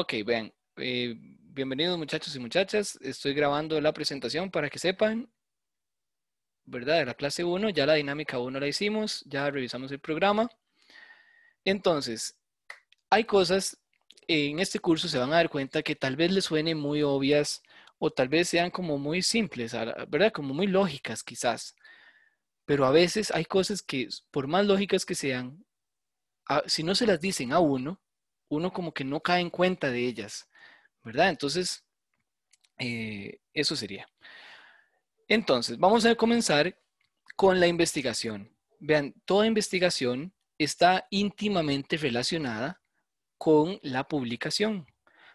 Ok, bien, eh, bienvenidos muchachos y muchachas. Estoy grabando la presentación para que sepan, ¿verdad? De la clase 1, ya la dinámica 1 la hicimos, ya revisamos el programa. Entonces, hay cosas en este curso se van a dar cuenta que tal vez les suenen muy obvias o tal vez sean como muy simples, ¿verdad? Como muy lógicas quizás. Pero a veces hay cosas que, por más lógicas que sean, si no se las dicen a uno, uno como que no cae en cuenta de ellas, ¿verdad? Entonces, eh, eso sería. Entonces, vamos a comenzar con la investigación. Vean, toda investigación está íntimamente relacionada con la publicación,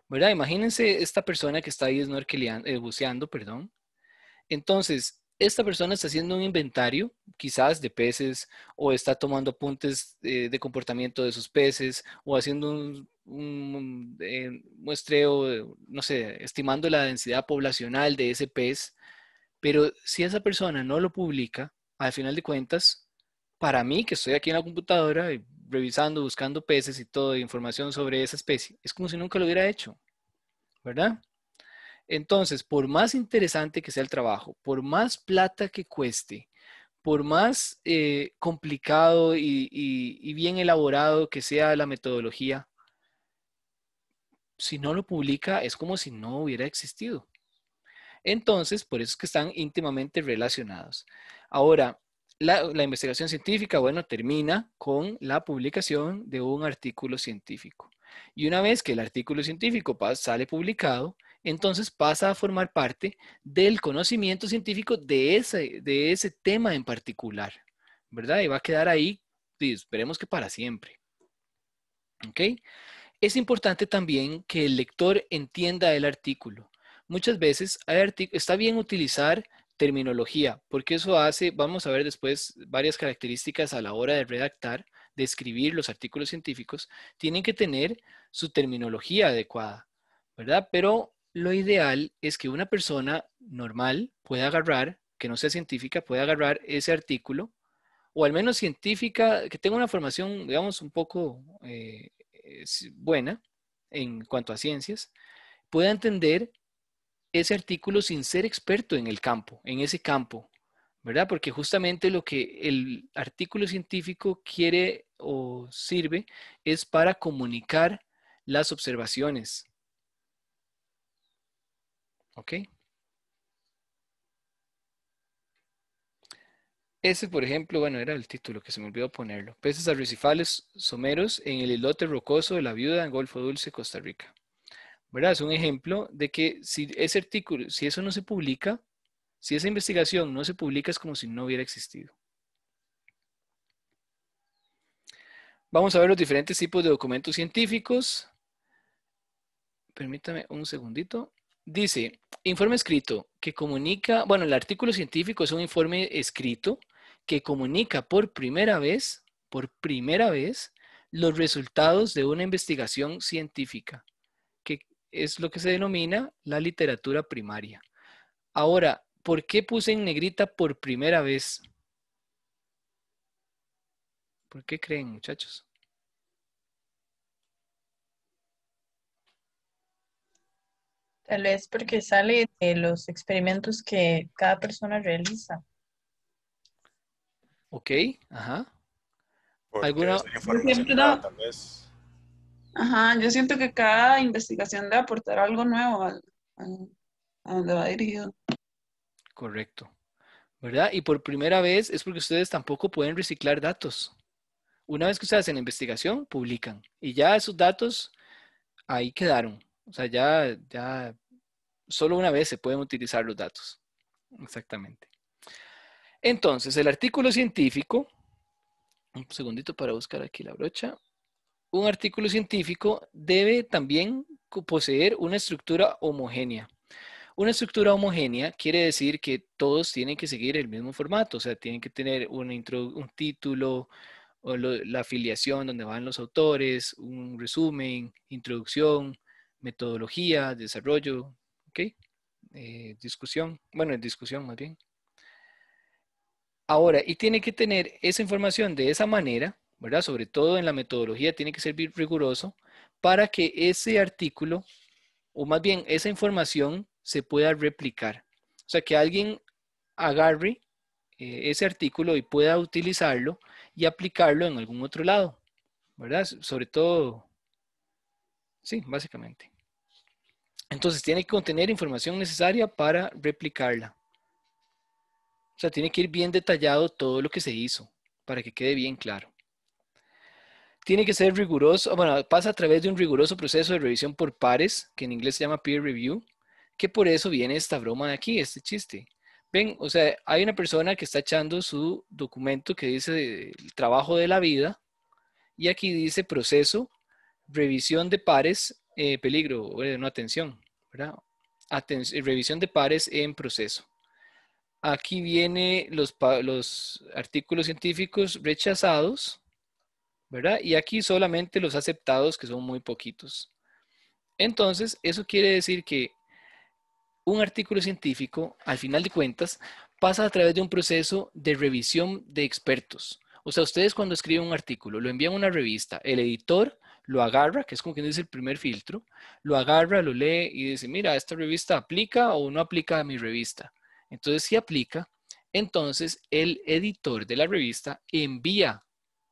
¿verdad? Imagínense esta persona que está ahí eh, buceando, perdón. Entonces, esta persona está haciendo un inventario, quizás de peces, o está tomando apuntes eh, de comportamiento de sus peces, o haciendo un, eh, muestreo, eh, no sé, estimando la densidad poblacional de ese pez, pero si esa persona no lo publica, al final de cuentas, para mí que estoy aquí en la computadora revisando, buscando peces y todo, información sobre esa especie, es como si nunca lo hubiera hecho, ¿verdad? Entonces, por más interesante que sea el trabajo, por más plata que cueste, por más eh, complicado y, bien elaborado que sea la metodología, si no lo publica es como si no hubiera existido. Entonces, por eso es que están íntimamente relacionados. Ahora, la, la, investigación científica, bueno, termina con la publicación de un artículo científico. Y una vez que el artículo científico sale publicado, entonces pasa a formar parte del conocimiento científico de ese, de ese tema en particular, ¿verdad? Y va a quedar ahí, esperemos que para siempre. ¿Ok? Es importante también que el lector entienda el artículo. Muchas veces está bien utilizar terminología, porque eso hace, vamos a ver después varias características a la hora de redactar, de escribir los artículos científicos, tienen que tener su terminología adecuada, ¿verdad? Pero lo ideal es que una persona normal pueda agarrar, que no sea científica, pueda agarrar ese artículo, o al menos científica, que tenga una formación, digamos, un poco eh, buena en cuanto a ciencias, pueda entender ese artículo sin ser experto en el campo, en ese campo, ¿verdad? Porque justamente lo que el artículo científico quiere o sirve es para comunicar las observaciones, ¿Ok? Ese, por ejemplo, bueno, era el título que se me olvidó ponerlo. Peces arrecifales someros en el islote rocoso de la viuda en Golfo Dulce, Costa Rica. ¿Verdad? Es un ejemplo de que si ese artículo, si eso no se publica, si esa investigación no se publica, es como si no hubiera existido. Vamos a ver los diferentes tipos de documentos científicos. Permítame un segundito. Dice, informe escrito que comunica, bueno, el artículo científico es un informe escrito que comunica por primera vez, por primera vez, los resultados de una investigación científica, que es lo que se denomina la literatura primaria. Ahora, ¿por qué puse en negrita por primera vez? ¿Por qué creen, muchachos? Tal vez porque sale de los experimentos que cada persona realiza. Ok, ajá. ¿Alguna? tal vez. Ajá, yo siento que cada investigación debe aportar algo nuevo a donde va dirigido. Correcto. ¿Verdad? Y por primera vez es porque ustedes tampoco pueden reciclar datos. Una vez que ustedes hacen investigación, publican. Y ya esos datos ahí quedaron. O sea, ya, ya solo una vez se pueden utilizar los datos. Exactamente. Entonces, el artículo científico, un segundito para buscar aquí la brocha, un artículo científico debe también poseer una estructura homogénea. Una estructura homogénea quiere decir que todos tienen que seguir el mismo formato, o sea, tienen que tener un, un título, o la afiliación donde van los autores, un resumen, introducción, metodología, desarrollo, ¿ok? Eh, discusión, bueno, discusión más bien. Ahora, y tiene que tener esa información de esa manera, ¿verdad? Sobre todo en la metodología tiene que ser riguroso para que ese artículo, o más bien esa información, se pueda replicar. O sea, que alguien agarre eh, ese artículo y pueda utilizarlo y aplicarlo en algún otro lado, ¿verdad? Sobre todo, sí, básicamente. Entonces tiene que contener información necesaria para replicarla. O sea, tiene que ir bien detallado todo lo que se hizo para que quede bien claro. Tiene que ser riguroso, ah, bueno, pasa a través de un riguroso proceso de revisión por pares, que en inglés se llama peer review, que por eso viene esta broma de aquí, este chiste. Ven, o sea, hay una persona que está echando su documento que dice el trabajo de la vida y aquí dice proceso, revisión de pares, eh, peligro, eh, no atención. ¿verdad? revisión de pares en proceso. Aquí vienen los, los artículos científicos rechazados, ¿verdad? Y aquí solamente los aceptados, que son muy poquitos. Entonces, eso quiere decir que un artículo científico, al final de cuentas, pasa a través de un proceso de revisión de expertos. O sea, ustedes cuando escriben un artículo, lo envían a una revista, el editor lo agarra, que es como quien dice el primer filtro, lo agarra, lo lee y dice, mira, esta revista aplica o no aplica a mi revista. Entonces, si aplica, entonces el editor de la revista envía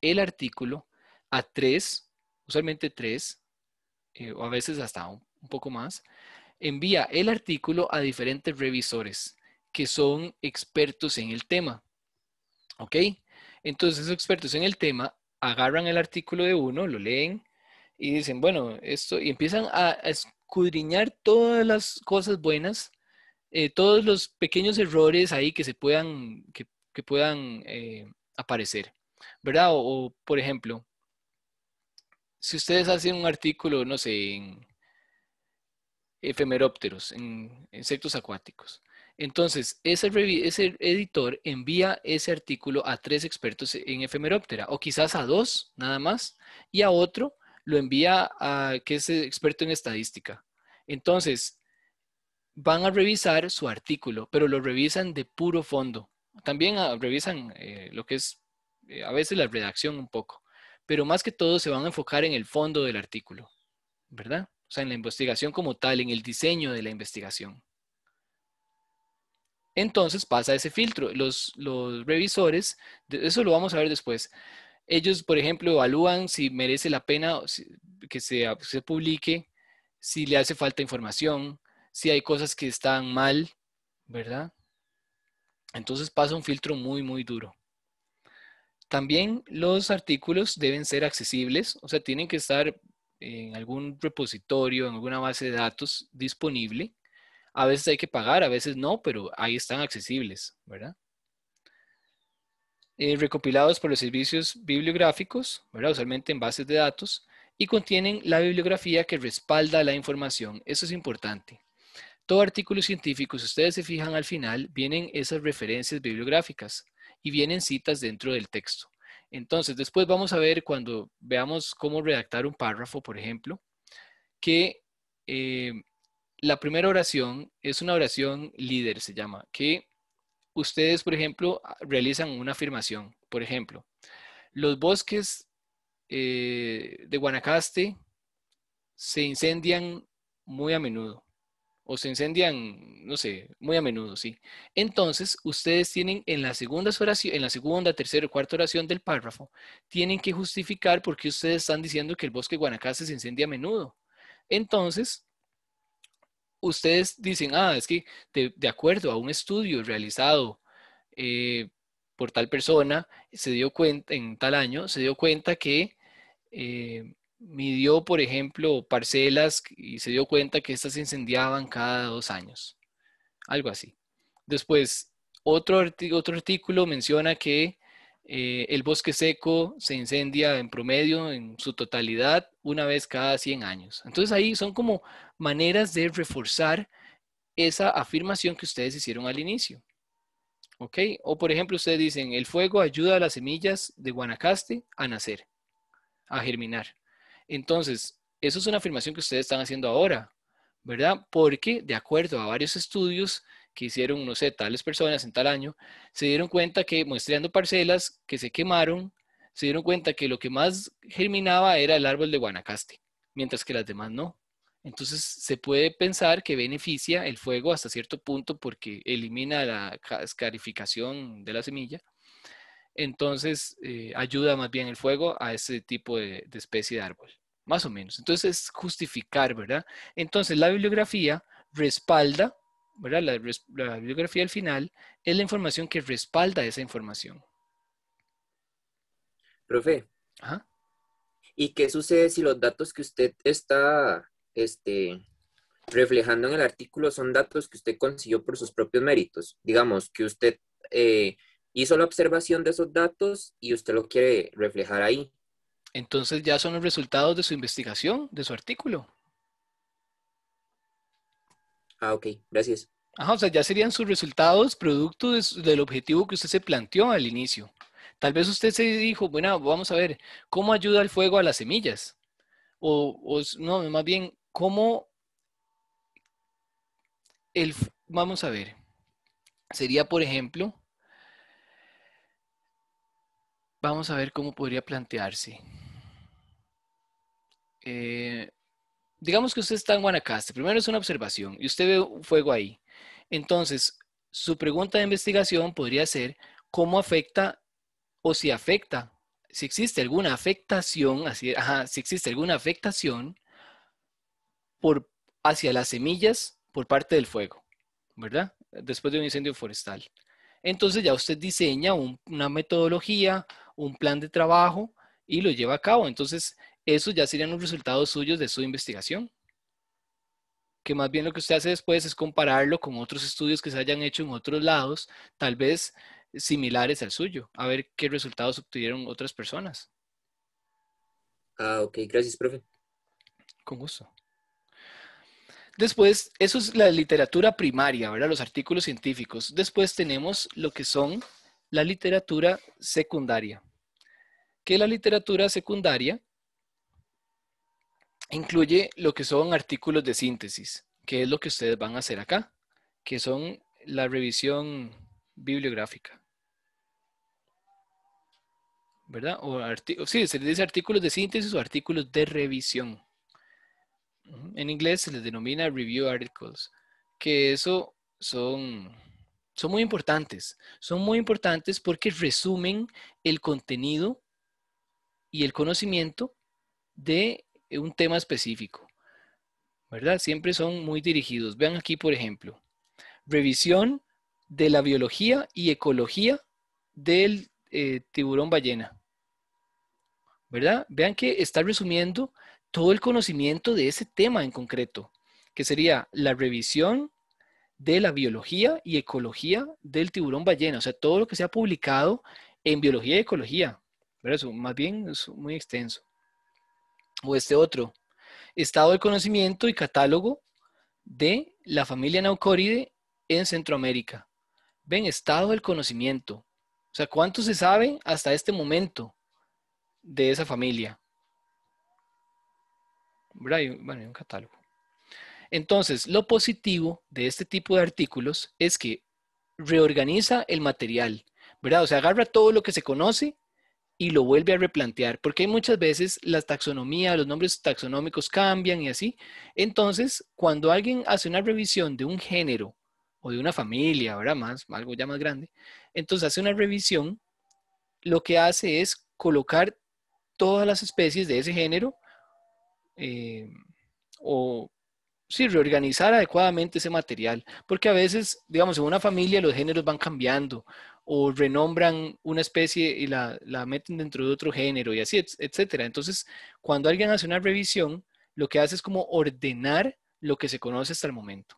el artículo a tres, usualmente tres, eh, o a veces hasta un, poco más, envía el artículo a diferentes revisores que son expertos en el tema. ¿Ok? Entonces, esos expertos en el tema agarran el artículo de uno, lo leen, y dicen, bueno, esto, y empiezan a, escudriñar todas las cosas buenas, eh, todos los pequeños errores ahí que se puedan, que, puedan eh, aparecer, ¿verdad? O, por ejemplo, si ustedes hacen un artículo, no sé, en efemerópteros, en insectos acuáticos, entonces, ese, ese, editor envía ese artículo a tres expertos en efemeróptera, o quizás a dos nada más, y a otro lo envía a que es experto en estadística. Entonces, van a revisar su artículo, pero lo revisan de puro fondo. También ah, revisan eh, lo que es eh, a veces la redacción un poco, pero más que todo se van a enfocar en el fondo del artículo, ¿verdad? O sea, en la investigación como tal, en el diseño de la investigación. Entonces pasa ese filtro. Los, los revisores, eso lo vamos a ver después, ellos, por ejemplo, evalúan si merece la pena que se, se publique, si le hace falta información, si hay cosas que están mal, ¿verdad? Entonces pasa un filtro muy, muy duro. También los artículos deben ser accesibles, o sea, tienen que estar en algún repositorio, en alguna base de datos disponible. A veces hay que pagar, a veces no, pero ahí están accesibles, ¿verdad? Eh, recopilados por los servicios bibliográficos, usualmente en bases de datos, y contienen la bibliografía que respalda la información. Eso es importante. Todo artículo científico, si ustedes se fijan al final, vienen esas referencias bibliográficas y vienen citas dentro del texto. Entonces, después vamos a ver cuando veamos cómo redactar un párrafo, por ejemplo, que eh, la primera oración es una oración líder, se llama, que ustedes, por ejemplo, ah, realizan una afirmación. Por ejemplo, los bosques eh, de Guanacaste se incendian muy a menudo o se incendian, no sé, muy a menudo, sí. Entonces, ustedes tienen en la segunda oración, en la segunda, tercera o cuarta oración del párrafo, tienen que justificar por qué ustedes están diciendo que el bosque de Guanacaste se incendia a menudo. Entonces, ustedes dicen, ah, es que de, acuerdo a un estudio realizado eh, por tal persona, se dio cuenta, en tal año, se dio cuenta que eh, midió, por ejemplo, parcelas y se dio cuenta que estas se incendiaban cada dos años, algo así. Después, otro, otro artículo menciona que eh, el bosque seco se incendia en promedio, en su totalidad, una vez cada 100 años. Entonces ahí son como maneras de reforzar esa afirmación que ustedes hicieron al inicio. ¿Ok? O por ejemplo, ustedes dicen, el fuego ayuda a las semillas de Guanacaste a nacer, a germinar. Entonces, eso es una afirmación que ustedes están haciendo ahora, ¿verdad? Porque de acuerdo a varios estudios, que hicieron, no sé, tales personas en tal año, se dieron cuenta que muestreando parcelas que se quemaron, se dieron cuenta que lo que más germinaba era el árbol de guanacaste, mientras que las demás no. Entonces se puede pensar que beneficia el fuego hasta cierto punto porque elimina la escarificación de la semilla. Entonces eh, ayuda más bien el fuego a ese tipo de, de especie de árbol, más o menos. Entonces es justificar, ¿verdad? Entonces la bibliografía respalda la, bibliografía al final es la información que respalda esa información. Profe. ¿Y qué sucede si los datos que usted está este, reflejando en el artículo son datos que usted consiguió por sus propios méritos? Digamos que usted eh, hizo la observación de esos datos y usted lo quiere reflejar ahí. Entonces ya son los resultados de su investigación, de su artículo. Ah, ok, gracias. Ajá, o sea, ya serían sus resultados producto del objetivo que usted se planteó al inicio. Tal vez usted se dijo, bueno, vamos a ver, ¿cómo ayuda el fuego a las semillas? O, o no, más bien, ¿cómo el, vamos a ver, sería, por ejemplo, vamos a ver cómo podría plantearse. Eh, digamos que usted está en Guanacaste, primero es una observación y usted ve fuego ahí. Entonces, su pregunta de investigación podría ser cómo afecta o si afecta, si existe alguna afectación, así, si existe alguna afectación por, hacia las semillas por parte del fuego, ¿verdad? Después de un incendio forestal. Entonces ya usted diseña una metodología, un plan de trabajo y lo lleva a cabo. Entonces, esos ya serían los resultados suyos de su investigación. Que más bien lo que usted hace después es compararlo con otros estudios que se hayan hecho en otros lados, tal vez similares al suyo, a ver qué resultados obtuvieron otras personas. Ah, ok, gracias, profe. Con gusto. Después, eso es la literatura primaria, ¿verdad? Los artículos científicos. Después tenemos lo que son la literatura secundaria. Que la literatura secundaria incluye lo que son artículos de síntesis, que es lo que ustedes van a hacer acá, que son la revisión bibliográfica. ¿Verdad? O sí, se les dice artículos de síntesis o artículos de revisión. En inglés se les denomina review articles, que eso son, son muy importantes. Son muy importantes porque resumen el contenido y el conocimiento de eh, un tema específico, ¿verdad? Siempre son muy dirigidos. Vean aquí, por ejemplo, revisión de la biología y ecología del eh, tiburón ballena, ¿verdad? Vean que está resumiendo todo el conocimiento de ese tema en concreto, que sería la revisión de la biología y ecología del tiburón ballena, o sea, todo lo que se ha publicado en biología y ecología, pero Eso más bien es muy extenso o este otro, estado del conocimiento y catálogo de la familia Naucoride en Centroamérica. Ven, estado del conocimiento. O sea, ¿cuánto se sabe hasta este momento de esa familia? Bueno, un catálogo. Entonces, lo positivo de este tipo de artículos es que reorganiza el material, ¿verdad? O sea, agarra todo lo que se conoce y lo vuelve a replantear, porque muchas veces las taxonomías, los nombres taxonómicos cambian y así. Entonces, cuando alguien hace una revisión de un género o de una familia, ahora más, algo ya más grande, entonces hace una revisión, lo que hace es colocar todas las especies de ese género eh, o sí, reorganizar adecuadamente ese material, porque a veces, digamos, en una familia los géneros van cambiando o renombran una especie y la, meten dentro de otro género y así, etcétera. Entonces, cuando alguien hace una revisión, lo que hace es como ordenar lo que se conoce hasta el momento.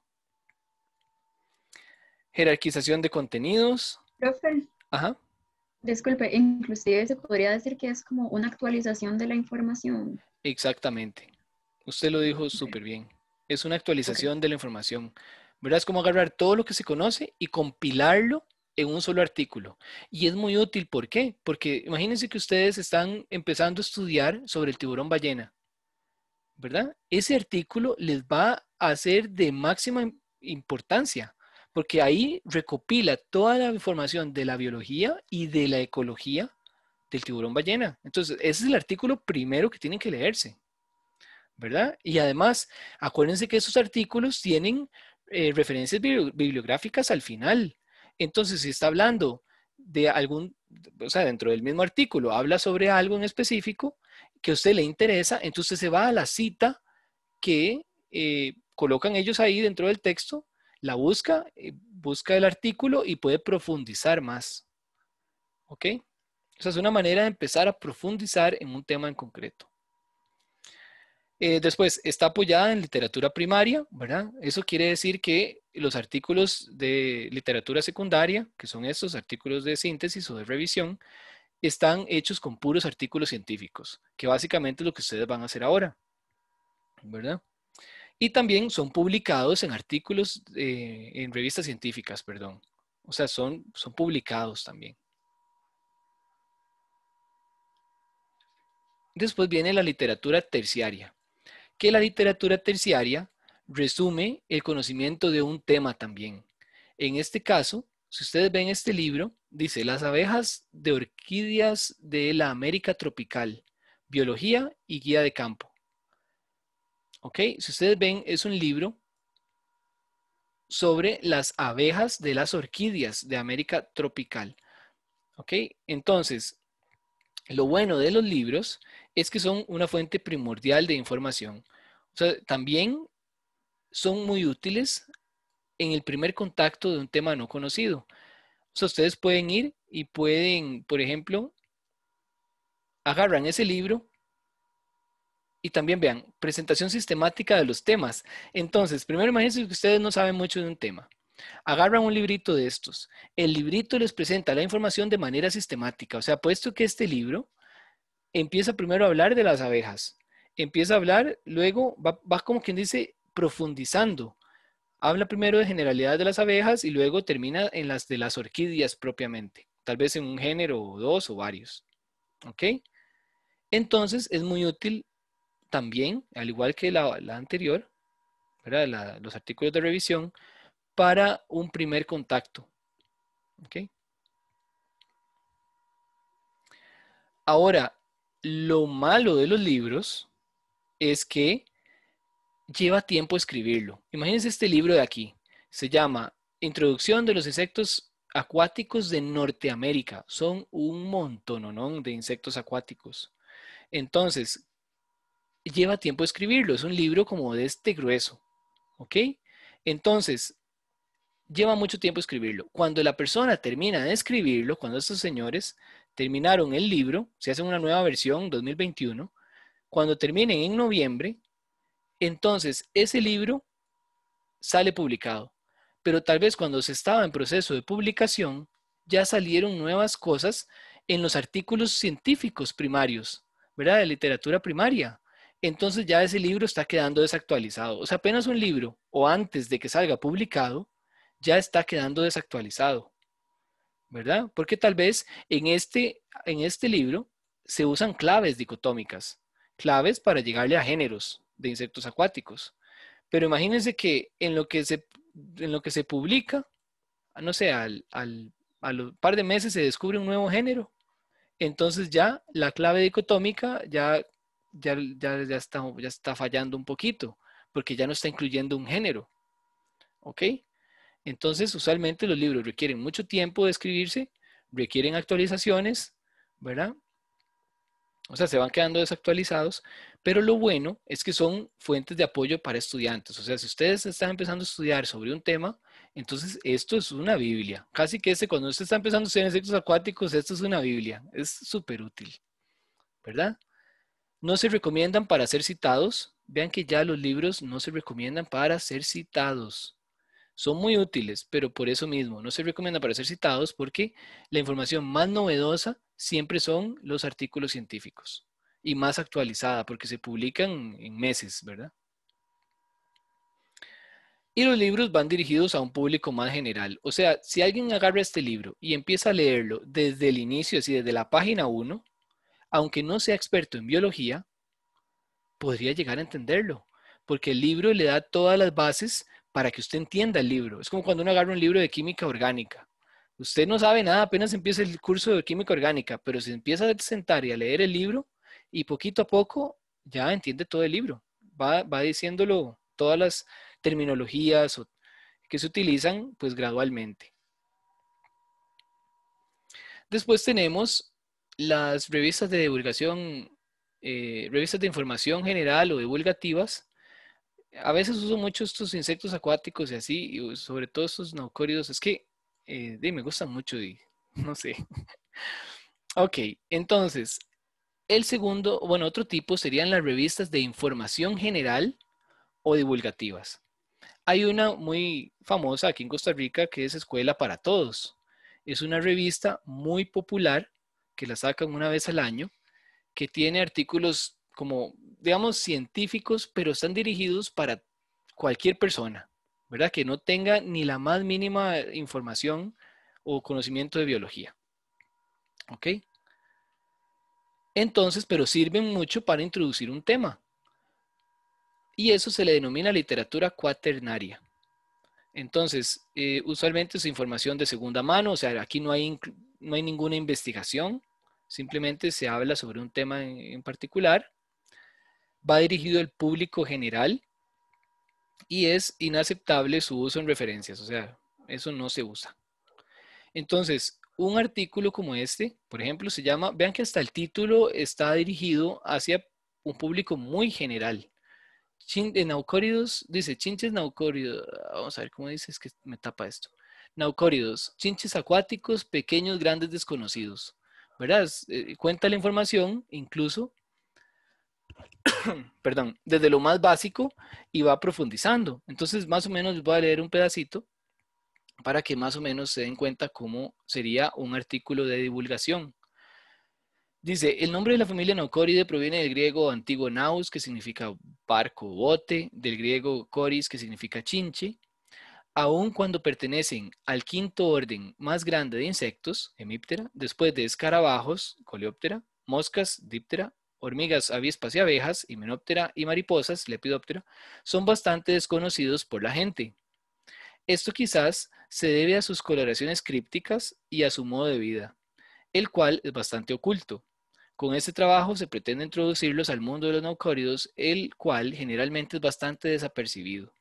Jerarquización de contenidos. Profe. Ajá. Disculpe, inclusive se podría decir que es como una actualización de la información. Exactamente. Usted lo dijo súper bien. Es una actualización de la información. ¿Verdad? Es como agarrar todo lo que se conoce y compilarlo en un solo artículo. Y es muy útil, ¿por qué? Porque imagínense que ustedes están empezando a estudiar sobre el tiburón ballena, ¿verdad? Ese artículo les va a ser de máxima importancia, porque ahí recopila toda la información de la biología y de la ecología del tiburón ballena. Entonces, ese es el artículo primero que tienen que leerse, ¿verdad? Y además, acuérdense que esos artículos tienen eh, referencias bibliográficas al final. Entonces, si está hablando de algún, o sea, dentro del mismo artículo, habla sobre algo en específico que a usted le interesa, entonces se va a la cita que eh, colocan ellos ahí dentro del texto, la busca, eh, busca el artículo y puede profundizar más. ¿Ok? O sea, es una manera de empezar a profundizar en un tema en concreto. Eh, después, está apoyada en literatura primaria, ¿verdad? Eso quiere decir que los artículos de literatura secundaria, que son estos artículos de síntesis o de revisión, están hechos con puros artículos científicos, que básicamente es lo que ustedes van a hacer ahora, ¿verdad? Y también son publicados en artículos, en revistas científicas, perdón. O sea, son, son publicados también. Después viene la literatura terciaria, que la literatura terciaria resume el conocimiento de un tema también. En este caso, si ustedes ven este libro, dice Las abejas de orquídeas de la América tropical, biología y guía de campo. ¿Ok? Si ustedes ven, es un libro sobre las abejas de las orquídeas de América tropical. ¿Ok? Entonces, lo bueno de los libros es que son una fuente primordial de información. O sea, también son muy útiles en el primer contacto de un tema no conocido. ustedes pueden ir y pueden, por ejemplo, agarran ese libro y también vean, presentación sistemática de los temas. Entonces, primero imagínense que ustedes no saben mucho de un tema. Agarran un librito de estos. El librito les presenta la información de manera sistemática. O sea, puesto que este libro empieza primero a hablar de las abejas. Empieza a hablar, luego va, va como quien dice profundizando. Habla primero de generalidades de las abejas y luego termina en las de las orquídeas propiamente, tal vez en un género o dos o varios. ¿Ok? Entonces es muy útil también, al igual que la, anterior, los artículos de revisión, para un primer contacto. ¿Ok? Ahora, lo malo de los libros es que lleva tiempo escribirlo. Imagínense este libro de aquí. Se llama Introducción de los insectos acuáticos de Norteamérica. Son un montón ¿no? de insectos acuáticos. Entonces, lleva tiempo escribirlo. Es un libro como de este grueso. ¿Ok? Entonces, lleva mucho tiempo escribirlo. Cuando la persona termina de escribirlo, cuando estos señores terminaron el libro, se hace una nueva versión 2021, cuando terminen en noviembre, entonces, ese libro sale publicado, pero tal vez cuando se estaba en proceso de publicación, ya salieron nuevas cosas en los artículos científicos primarios, ¿verdad? De literatura primaria. Entonces ya ese libro está quedando desactualizado. O sea, apenas un libro o antes de que salga publicado, ya está quedando desactualizado, ¿verdad? Porque tal vez en este, en este libro se usan claves dicotómicas, claves para llegarle a géneros, de insectos acuáticos. Pero imagínense que en lo que se, en lo que se publica, no sé, al, a par de meses se descubre un nuevo género. Entonces ya la clave dicotómica ya, ya, está, ya está fallando un poquito, porque ya no está incluyendo un género. ¿Ok? Entonces, usualmente los libros requieren mucho tiempo de escribirse, requieren actualizaciones, ¿verdad? O sea, se van quedando desactualizados, pero lo bueno es que son fuentes de apoyo para estudiantes. O sea, si ustedes están empezando a estudiar sobre un tema, entonces esto es una Biblia. Casi que este, cuando usted está empezando a estudiar insectos acuáticos, esto es una Biblia. Es súper útil, ¿verdad? No se recomiendan para ser citados. Vean que ya los libros no se recomiendan para ser citados son muy útiles, pero por eso mismo no se recomienda para ser citados porque la información más novedosa siempre son los artículos científicos y más actualizada porque se publican en meses, ¿verdad? Y los libros van dirigidos a un público más general. O sea, si alguien agarra este libro y empieza a leerlo desde el inicio, así desde la página 1, aunque no sea experto en biología, podría llegar a entenderlo, porque el libro le da todas las bases para que usted entienda el libro. Es como cuando uno agarra un libro de química orgánica. Usted no sabe nada, apenas empieza el curso de química orgánica, pero se empieza a sentar y a leer el libro y poquito a poco ya entiende todo el libro. Va, diciéndolo todas las terminologías que se utilizan pues gradualmente. Después tenemos las revistas de divulgación, eh, revistas de información general o divulgativas, a veces uso mucho estos insectos acuáticos y así, y sobre todo estos naucóridos. Es que eh, me gustan mucho y no sé. ok, entonces, el segundo, bueno, otro tipo serían las revistas de información general o divulgativas. Hay una muy famosa aquí en Costa Rica que es Escuela para Todos. Es una revista muy popular que la sacan una vez al año, que tiene artículos como digamos, científicos, pero están dirigidos para cualquier persona, ¿verdad? Que no tenga ni la más mínima información o conocimiento de biología. ¿Ok? Entonces, pero sirven mucho para introducir un tema. Y eso se le denomina literatura cuaternaria. Entonces, eh, usualmente es información de segunda mano, o sea, aquí no hay, no hay ninguna investigación, simplemente se habla sobre un tema en particular va dirigido al público general y es inaceptable su uso en referencias, o sea, eso no se usa. Entonces, un artículo como este, por ejemplo, se llama, vean que hasta el título está dirigido hacia un público muy general. Chin, eh, Naucóridos, dice, chinches naucóridos, vamos a ver cómo dice, es que me tapa esto. Naucóridos, chinches acuáticos, pequeños, grandes, desconocidos. ¿Verdad? Eh, cuenta la información, incluso, perdón, desde lo más básico y va profundizando. Entonces, más o menos voy a leer un pedacito para que más o menos se den cuenta cómo sería un artículo de divulgación. Dice, el nombre de la familia Naucoride proviene del griego antiguo naus, que significa barco o bote, del griego coris, que significa chinche. Aun cuando pertenecen al quinto orden más grande de insectos, hemíptera, después de escarabajos, coleóptera, moscas, diptera hormigas, avispas y abejas, himenóptera y mariposas, lepidóptera, son bastante desconocidos por la gente. Esto quizás se debe a sus coloraciones crípticas y a su modo de vida, el cual es bastante oculto. Con este trabajo se pretende introducirlos al mundo de los naucóridos, el cual generalmente es bastante desapercibido.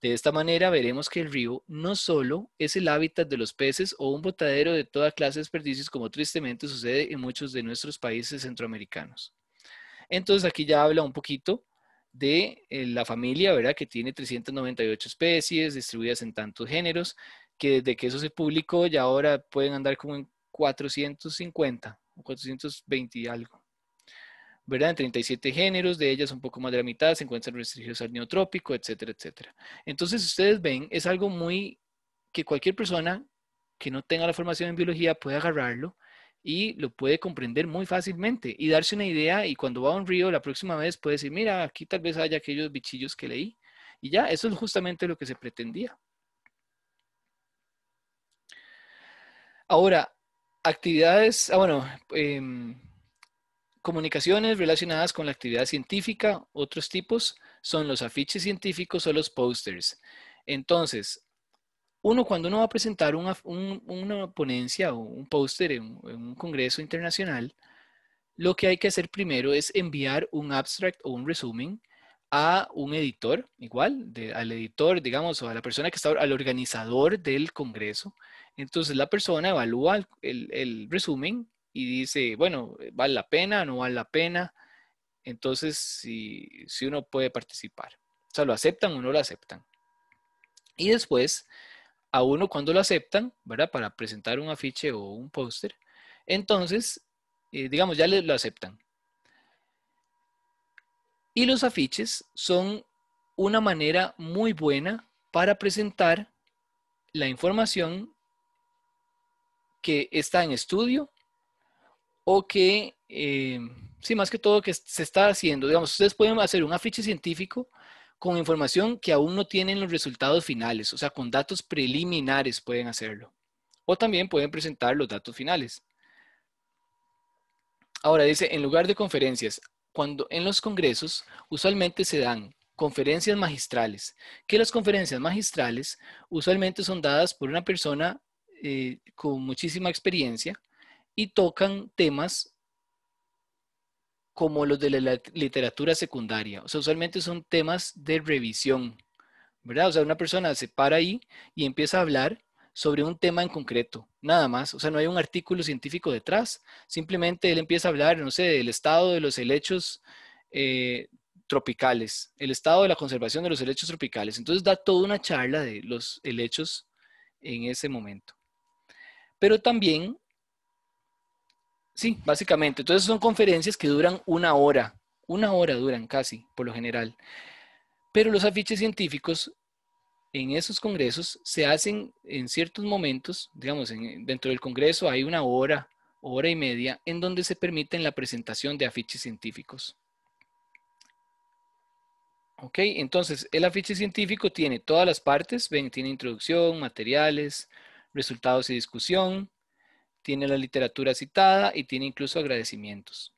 De esta manera veremos que el río no solo es el hábitat de los peces o un botadero de toda clase de desperdicios como tristemente sucede en muchos de nuestros países centroamericanos. Entonces aquí ya habla un poquito de eh, la familia, ¿verdad? Que tiene 398 especies distribuidas en tantos géneros, que desde que eso se publicó ya ahora pueden andar como en 450 420 y algo. ¿verdad? En 37 géneros, de ellas un poco más de la mitad se encuentran restringidos al neotrópico, etcétera, etcétera. Entonces, ustedes ven, es algo muy que cualquier persona que no tenga la formación en biología puede agarrarlo y lo puede comprender muy fácilmente y darse una idea y cuando va a un río la próxima vez puede decir, mira, aquí tal vez haya aquellos bichillos que leí. Y ya, eso es justamente lo que se pretendía. Ahora, actividades, ah, bueno, em, comunicaciones relacionadas con la actividad científica, otros tipos son los afiches científicos o los posters. Entonces, uno cuando uno va a presentar una, ponencia o un póster en, un congreso internacional, lo que hay que hacer primero es enviar un abstract o un resumen a un editor, igual, al editor, digamos, o a la persona que está, al organizador del congreso. Entonces la persona evalúa el, resumen y dice, bueno, ¿vale la pena? ¿No vale la pena? Entonces, si, si uno puede participar. O sea, lo aceptan o no lo aceptan. Y después a uno cuando lo aceptan, ¿verdad? Para presentar un afiche o un póster. Entonces, eh, digamos, ya lo aceptan. Y los afiches son una manera muy buena para presentar la información que está en estudio o que, eh, sí, más que todo que se está haciendo. Digamos, ustedes pueden hacer un afiche científico con información que aún no tienen los resultados finales, o sea, con datos preliminares pueden hacerlo. O también pueden presentar los datos finales. Ahora dice, en lugar de conferencias, cuando en los congresos usualmente se dan conferencias magistrales, que las conferencias magistrales usualmente son dadas por una persona eh, con muchísima experiencia y tocan temas como los de la literatura secundaria. O sea, usualmente son temas de revisión, ¿verdad? O sea, una persona se para ahí y empieza a hablar sobre un tema en concreto, nada más. O sea, no hay un artículo científico detrás, simplemente él empieza a hablar, no sé, del estado de los helechos eh, tropicales, el estado de la conservación de los helechos tropicales. Entonces da toda una charla de los helechos en ese momento. Pero también Sí, básicamente. Entonces son conferencias que duran una hora, una hora duran casi, por lo general. Pero los afiches científicos en esos congresos se hacen en ciertos momentos, digamos, dentro del congreso hay una hora, hora y media, en donde se permite la presentación de afiches científicos. Ok, entonces el afiche científico tiene todas las partes, tiene introducción, materiales, resultados y discusión, tiene la literatura citada y tiene incluso agradecimientos.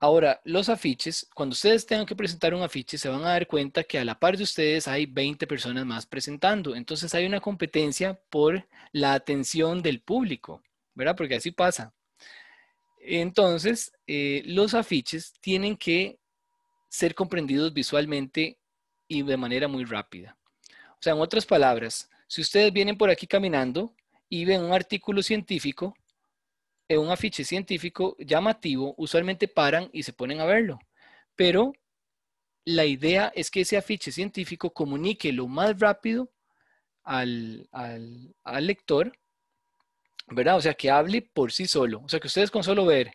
Ahora, los afiches, cuando ustedes tengan que presentar un afiche, se van a dar cuenta que a la par de ustedes hay 20 personas más presentando. Entonces hay una competencia por la atención del público, ¿verdad? Porque así pasa. Entonces, eh, los afiches tienen que ser comprendidos visualmente y de manera muy rápida. O sea, en otras palabras, si ustedes vienen por aquí caminando, y ven un artículo científico, un afiche científico llamativo, usualmente paran y se ponen a verlo. Pero la idea es que ese afiche científico comunique lo más rápido al, lector, ¿verdad? O sea, que hable por sí solo. O sea, que ustedes con solo ver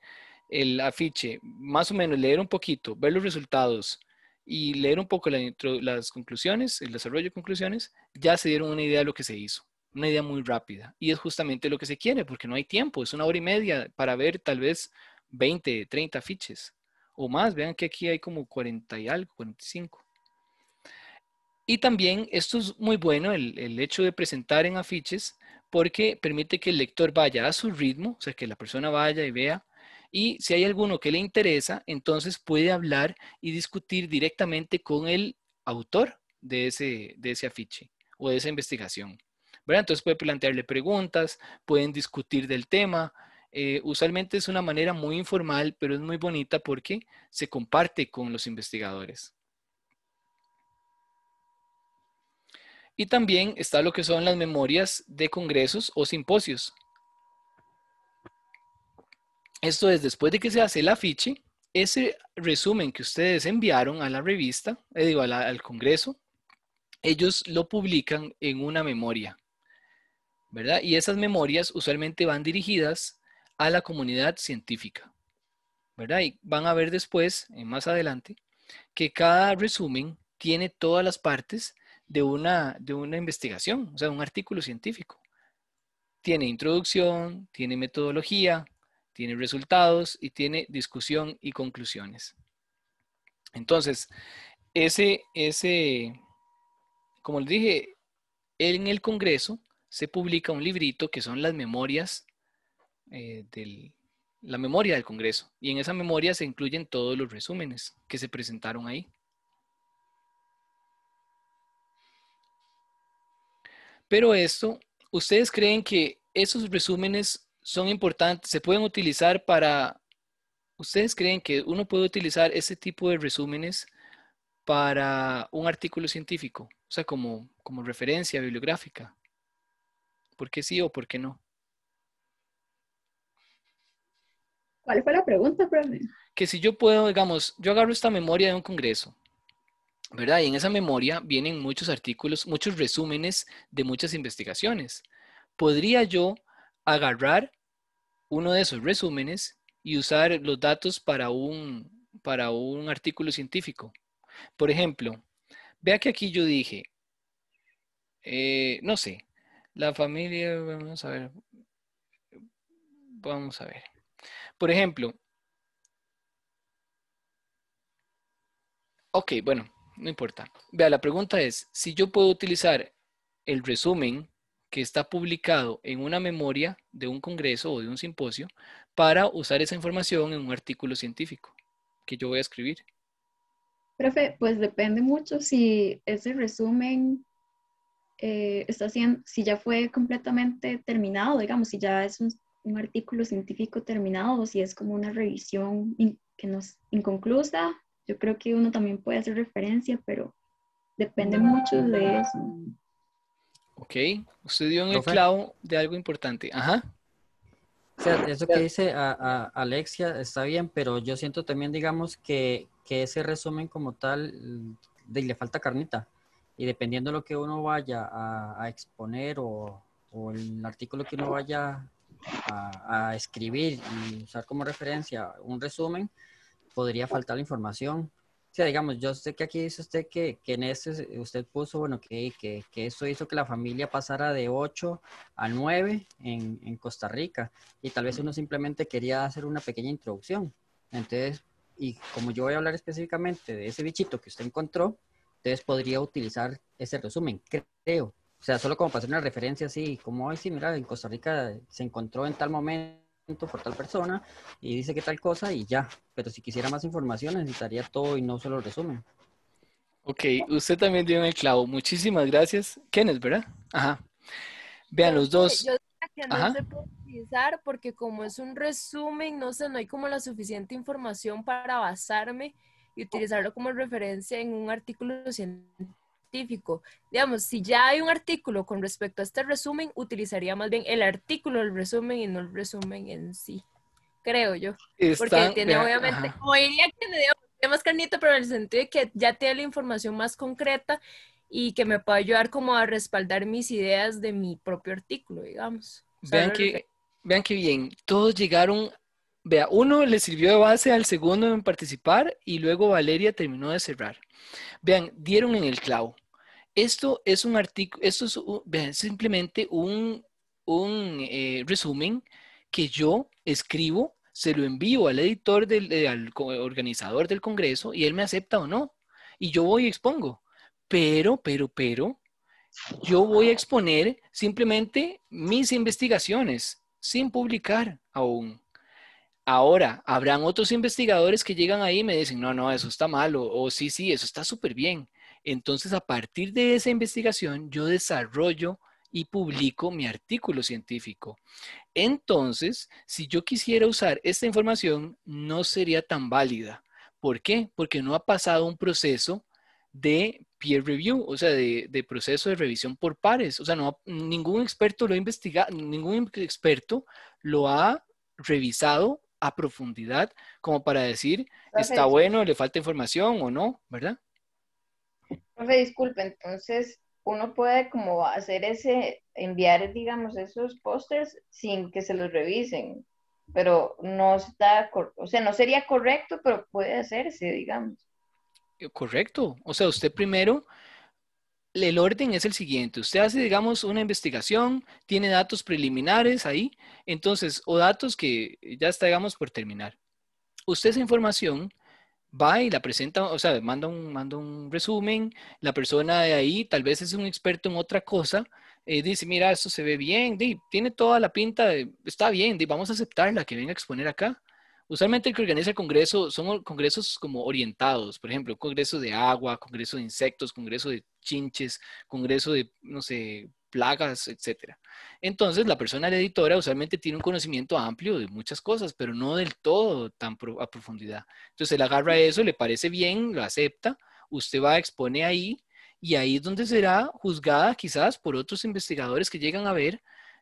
el afiche, más o menos leer un poquito, ver los resultados y leer un poco las conclusiones, el desarrollo de conclusiones, ya se dieron una idea de lo que se hizo una idea muy rápida. Y es justamente lo que se quiere, porque no hay tiempo, es una hora y media para ver tal vez 20, 30 fiches o más. Vean que aquí hay como 40 y algo, 45. Y también esto es muy bueno, el, hecho de presentar en afiches, porque permite que el lector vaya a su ritmo, o sea, que la persona vaya y vea. Y si hay alguno que le interesa, entonces puede hablar y discutir directamente con el autor de ese, de ese afiche o de esa investigación. Entonces puede plantearle preguntas, pueden discutir del tema. Eh, usualmente es una manera muy informal, pero es muy bonita porque se comparte con los investigadores. Y también está lo que son las memorias de congresos o simposios. Esto es, después de que se hace el afiche, ese resumen que ustedes enviaron a la revista, eh, digo, al congreso, ellos lo publican en una memoria. ¿verdad? Y esas memorias usualmente van dirigidas a la comunidad científica, ¿verdad? Y van a ver después, eh, más adelante, que cada resumen tiene todas las partes de una, de una investigación, o sea, un artículo científico. Tiene introducción, tiene metodología, tiene resultados y tiene discusión y conclusiones. Entonces, ese, ese, como les dije, en el Congreso se publica un librito que son las memorias eh, del, la memoria del Congreso. Y en esa memoria se incluyen todos los resúmenes que se presentaron ahí. Pero esto, ¿ustedes creen que esos resúmenes son importantes? ¿Se pueden utilizar para... ¿Ustedes creen que uno puede utilizar ese tipo de resúmenes para un artículo científico? O sea, como, como referencia bibliográfica. ¿Por qué sí o por qué no. ¿Cuál fue la pregunta, Que si yo puedo, digamos, yo agarro esta memoria de un congreso, ¿verdad? Y en esa memoria vienen muchos artículos, muchos resúmenes de muchas investigaciones. ¿Podría yo agarrar uno de esos resúmenes y usar los datos para un, para un artículo científico? Por ejemplo, vea que aquí yo dije, eh, no sé, la familia, vamos a ver. Vamos a ver. Por ejemplo. Ok, bueno, no importa. Vea, la pregunta es, si yo puedo utilizar el resumen que está publicado en una memoria de un congreso o de un simposio para usar esa información en un artículo científico que yo voy a escribir. Profe, pues depende mucho si ese resumen eh, está haciendo si ya fue completamente terminado, digamos, si ya es un, artículo científico terminado o si es como una revisión que nos inconclusa, yo creo que uno también puede hacer referencia, pero depende mucho de eso. Ok, usted dio un el clavo de algo importante. Ajá. O sea, eso que dice Alexia está bien, pero yo siento también, digamos, que, que ese resumen como tal le falta carnita y dependiendo de lo que uno vaya a, exponer o, el artículo que uno vaya a, escribir y usar como referencia un resumen, podría faltar la información. O sea, digamos, yo sé que aquí dice usted que, que en este usted puso, bueno, que, que, que, eso hizo que la familia pasara de 8 a 9 en, en Costa Rica y tal vez uno simplemente quería hacer una pequeña introducción. Entonces, y como yo voy a hablar específicamente de ese bichito que usted encontró, entonces podría utilizar ese resumen, creo. O sea, solo como para hacer una referencia así, como, hoy sí, mira, en Costa Rica se encontró en tal momento por tal persona y dice que tal cosa y ya. Pero si quisiera más información necesitaría todo y no solo el resumen. Ok, usted también dio el clavo. Muchísimas gracias. es, ¿verdad? Ajá. Vean los dos. Yo que no se puede utilizar porque como es un resumen, no sé, no hay como la suficiente información para basarme y utilizarlo como referencia en un artículo científico. Digamos, si ya hay un artículo con respecto a este resumen, utilizaría más bien el artículo, el resumen y no el resumen en sí, creo yo. Porque tiene obviamente, ajá. como diría que me más carnito, pero en el sentido de que ya tiene la información más concreta y que me puede ayudar como a respaldar mis ideas de mi propio artículo, digamos. Vean que, vean que bien, todos llegaron Vean, uno le sirvió de base al segundo en participar y luego Valeria terminó de cerrar. Vean, dieron en el clavo. Esto es un artículo, esto es simplemente un, eh, resumen que yo escribo, se lo envío al editor, del, eh, al organizador del Congreso y él me acepta o no. Y yo voy y expongo. Pero, pero, pero, yo voy a exponer simplemente mis investigaciones sin publicar aún. Ahora, habrán otros investigadores que llegan ahí y me dicen, no, no, eso está malo, o oh, sí, sí, eso está súper bien. Entonces, a partir de esa investigación, yo desarrollo y publico mi artículo científico. Entonces, si yo quisiera usar esta información, no sería tan válida. ¿Por qué? Porque no ha pasado un proceso de peer review, o sea, de, proceso de revisión por pares. O sea, ningún experto lo ha investigado, ningún experto lo ha revisado a profundidad como para decir, está bueno, le falta información o no, ¿verdad? Profe, disculpe, entonces uno puede como hacer ese, enviar, digamos, esos pósters sin que se los revisen, pero no está, o sea, no sería correcto, pero puede hacerse, digamos. Eh, correcto, o sea, usted primero el orden es el siguiente. Usted hace, digamos, una investigación, tiene datos preliminares ahí, entonces, o datos que ya está, digamos, por terminar. Usted esa información va y la presenta, o sea, manda un, manda un resumen, la persona de ahí tal vez es un experto en otra cosa, eh, dice, mira, esto se ve bien, di, tiene toda la pinta, de, está bien, di, vamos a aceptarla, que venga a exponer acá. Usualmente el que organiza el congreso son congresos como orientados, por ejemplo, congreso de agua, congreso de insectos, congreso de chinches, congreso de, no sé, plagas, etc. Entonces, la persona la editora usualmente tiene un conocimiento amplio de muchas cosas, pero no del todo tan a profundidad. Entonces, él agarra eso, le parece bien, lo acepta, usted va, expone ahí, y ahí es donde será juzgada quizás por otros investigadores que llegan a ver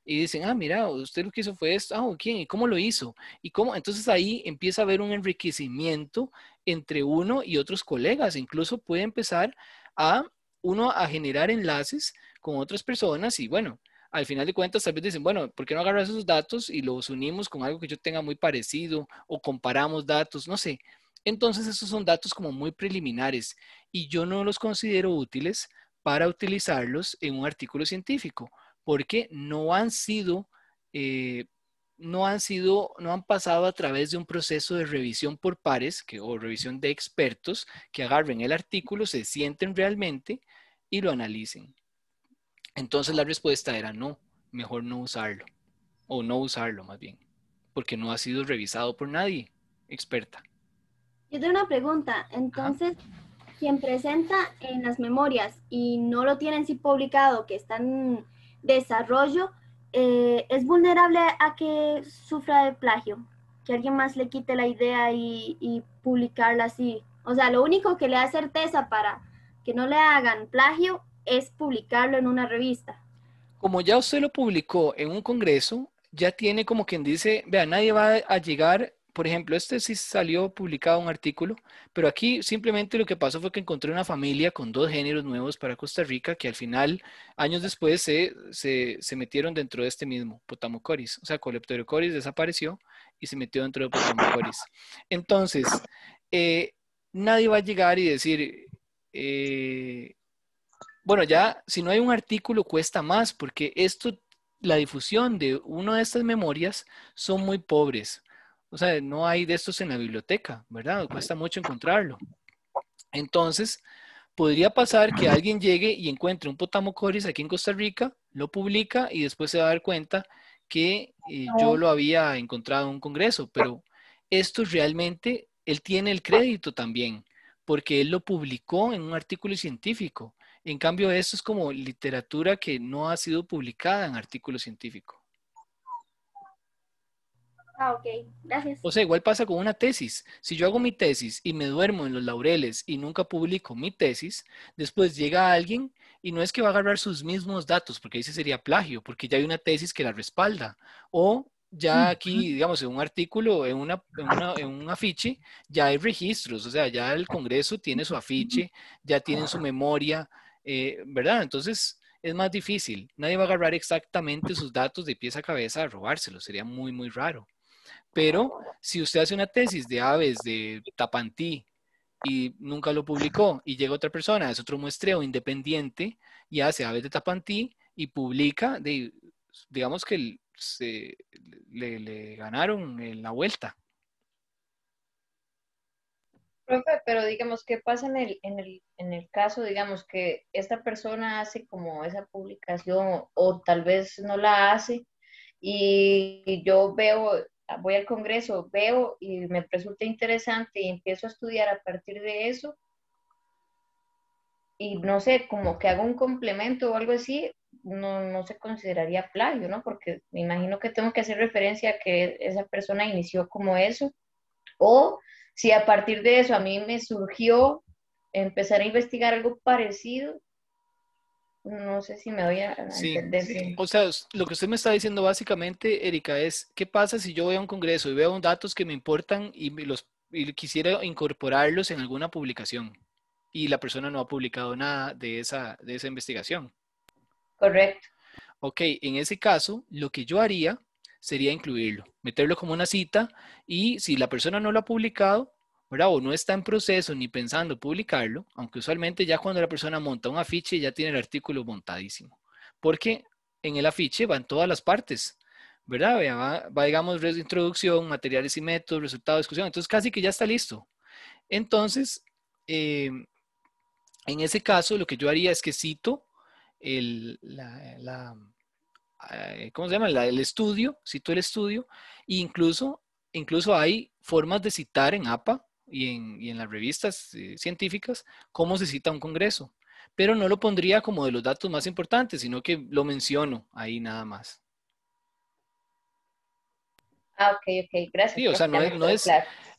y dicen, ah, mira, usted lo que hizo fue esto, ah, ¿quién? ¿Y cómo lo hizo? ¿Y cómo? Entonces ahí empieza a haber un enriquecimiento entre uno y otros colegas, incluso puede empezar a uno a generar enlaces con otras personas y bueno, al final de cuentas tal vez dicen, bueno, ¿por qué no agarras esos datos y los unimos con algo que yo tenga muy parecido o comparamos datos? No sé. Entonces esos son datos como muy preliminares y yo no los considero útiles para utilizarlos en un artículo científico porque no han sido, eh, no han sido, no han pasado a través de un proceso de revisión por pares que, o revisión de expertos que agarren el artículo, se sienten realmente y lo analicen. Entonces la respuesta era no, mejor no usarlo, o no usarlo más bien, porque no ha sido revisado por nadie experta. Yo tengo una pregunta, entonces... quien presenta en las memorias y no lo tienen sí publicado, que están desarrollo, eh, es vulnerable a que sufra de plagio, que alguien más le quite la idea y, y publicarla así. O sea, lo único que le da certeza para que no le hagan plagio es publicarlo en una revista. Como ya usted lo publicó en un congreso, ya tiene como quien dice, vea, nadie va a llegar por ejemplo, este sí salió publicado un artículo, pero aquí simplemente lo que pasó fue que encontré una familia con dos géneros nuevos para Costa Rica que al final, años después, se, se, metieron dentro de este mismo, Potamocoris. O sea, Coleopterocoris desapareció y se metió dentro de Potamocoris. Entonces, eh, nadie va a llegar y decir, eh, bueno, ya si no hay un artículo cuesta más porque esto la difusión de una de estas memorias son muy pobres. O sea, no hay de estos en la biblioteca, ¿verdad? Cuesta mucho encontrarlo. Entonces, podría pasar que alguien llegue y encuentre un potamocoris aquí en Costa Rica, lo publica y después se va a dar cuenta que eh, yo lo había encontrado en un congreso, pero esto realmente, él tiene el crédito también, porque él lo publicó en un artículo científico. En cambio, esto es como literatura que no ha sido publicada en artículo científico. Ah, ok, gracias. O sea, igual pasa con una tesis. Si yo hago mi tesis y me duermo en los laureles y nunca publico mi tesis, después llega alguien y no es que va a agarrar sus mismos datos, porque ese sería plagio, porque ya hay una tesis que la respalda. O ya aquí, digamos, en un artículo, en, en, un afiche, ya hay registros, o sea, ya el Congreso tiene su afiche, ya tienen su memoria, eh, ¿verdad? Entonces, es más difícil. Nadie va a agarrar exactamente sus datos de pieza a cabeza a robárselos, sería muy, muy raro. Pero si usted hace una tesis de aves de tapantí y nunca lo publicó y llega otra persona, es otro muestreo independiente y hace aves de tapantí y publica, digamos que le, ganaron la vuelta. Profe, pero digamos, ¿qué pasa en el, caso, digamos, que esta persona hace como esa publicación o, tal vez no la hace y yo veo voy al Congreso, veo y me resulta interesante y empiezo a estudiar a partir de eso, y no sé, como que hago un complemento o algo así, no, no se consideraría plagio, ¿no? Porque me imagino que tengo que hacer referencia a que esa persona inició como eso, o si a partir de eso a mí me surgió empezar a investigar algo parecido, no sé si me voy a entender. O sea, lo que usted me está diciendo básicamente, Erika, es qué pasa si yo voy a un congreso y veo datos que me importan y los quisiera incorporarlos en alguna publicación y la persona no ha publicado nada de esa, de esa investigación. Correcto. Ok, en ese caso, lo que yo haría sería incluirlo, meterlo como una cita y si la persona no lo ha publicado, o no está en proceso ni pensando publicarlo, aunque usualmente ya cuando la persona monta un afiche ya tiene el artículo montadísimo, porque en el afiche van todas las partes, ¿verdad? Va, digamos, introducción, materiales y métodos, resultados, discusión, entonces casi que ya está listo. Entonces, em, en ese caso, lo que yo haría es que cito el, eh, ¿cómo se llama? el estudio, cito el estudio, e incluso, incluso hay formas de citar en APA y en, las revistas eh, científicas cómo se cita un congreso, pero no lo pondría como de los datos más importantes, sino que lo menciono ahí nada más. Ah, ok, ok, gracias. Sí, o sea,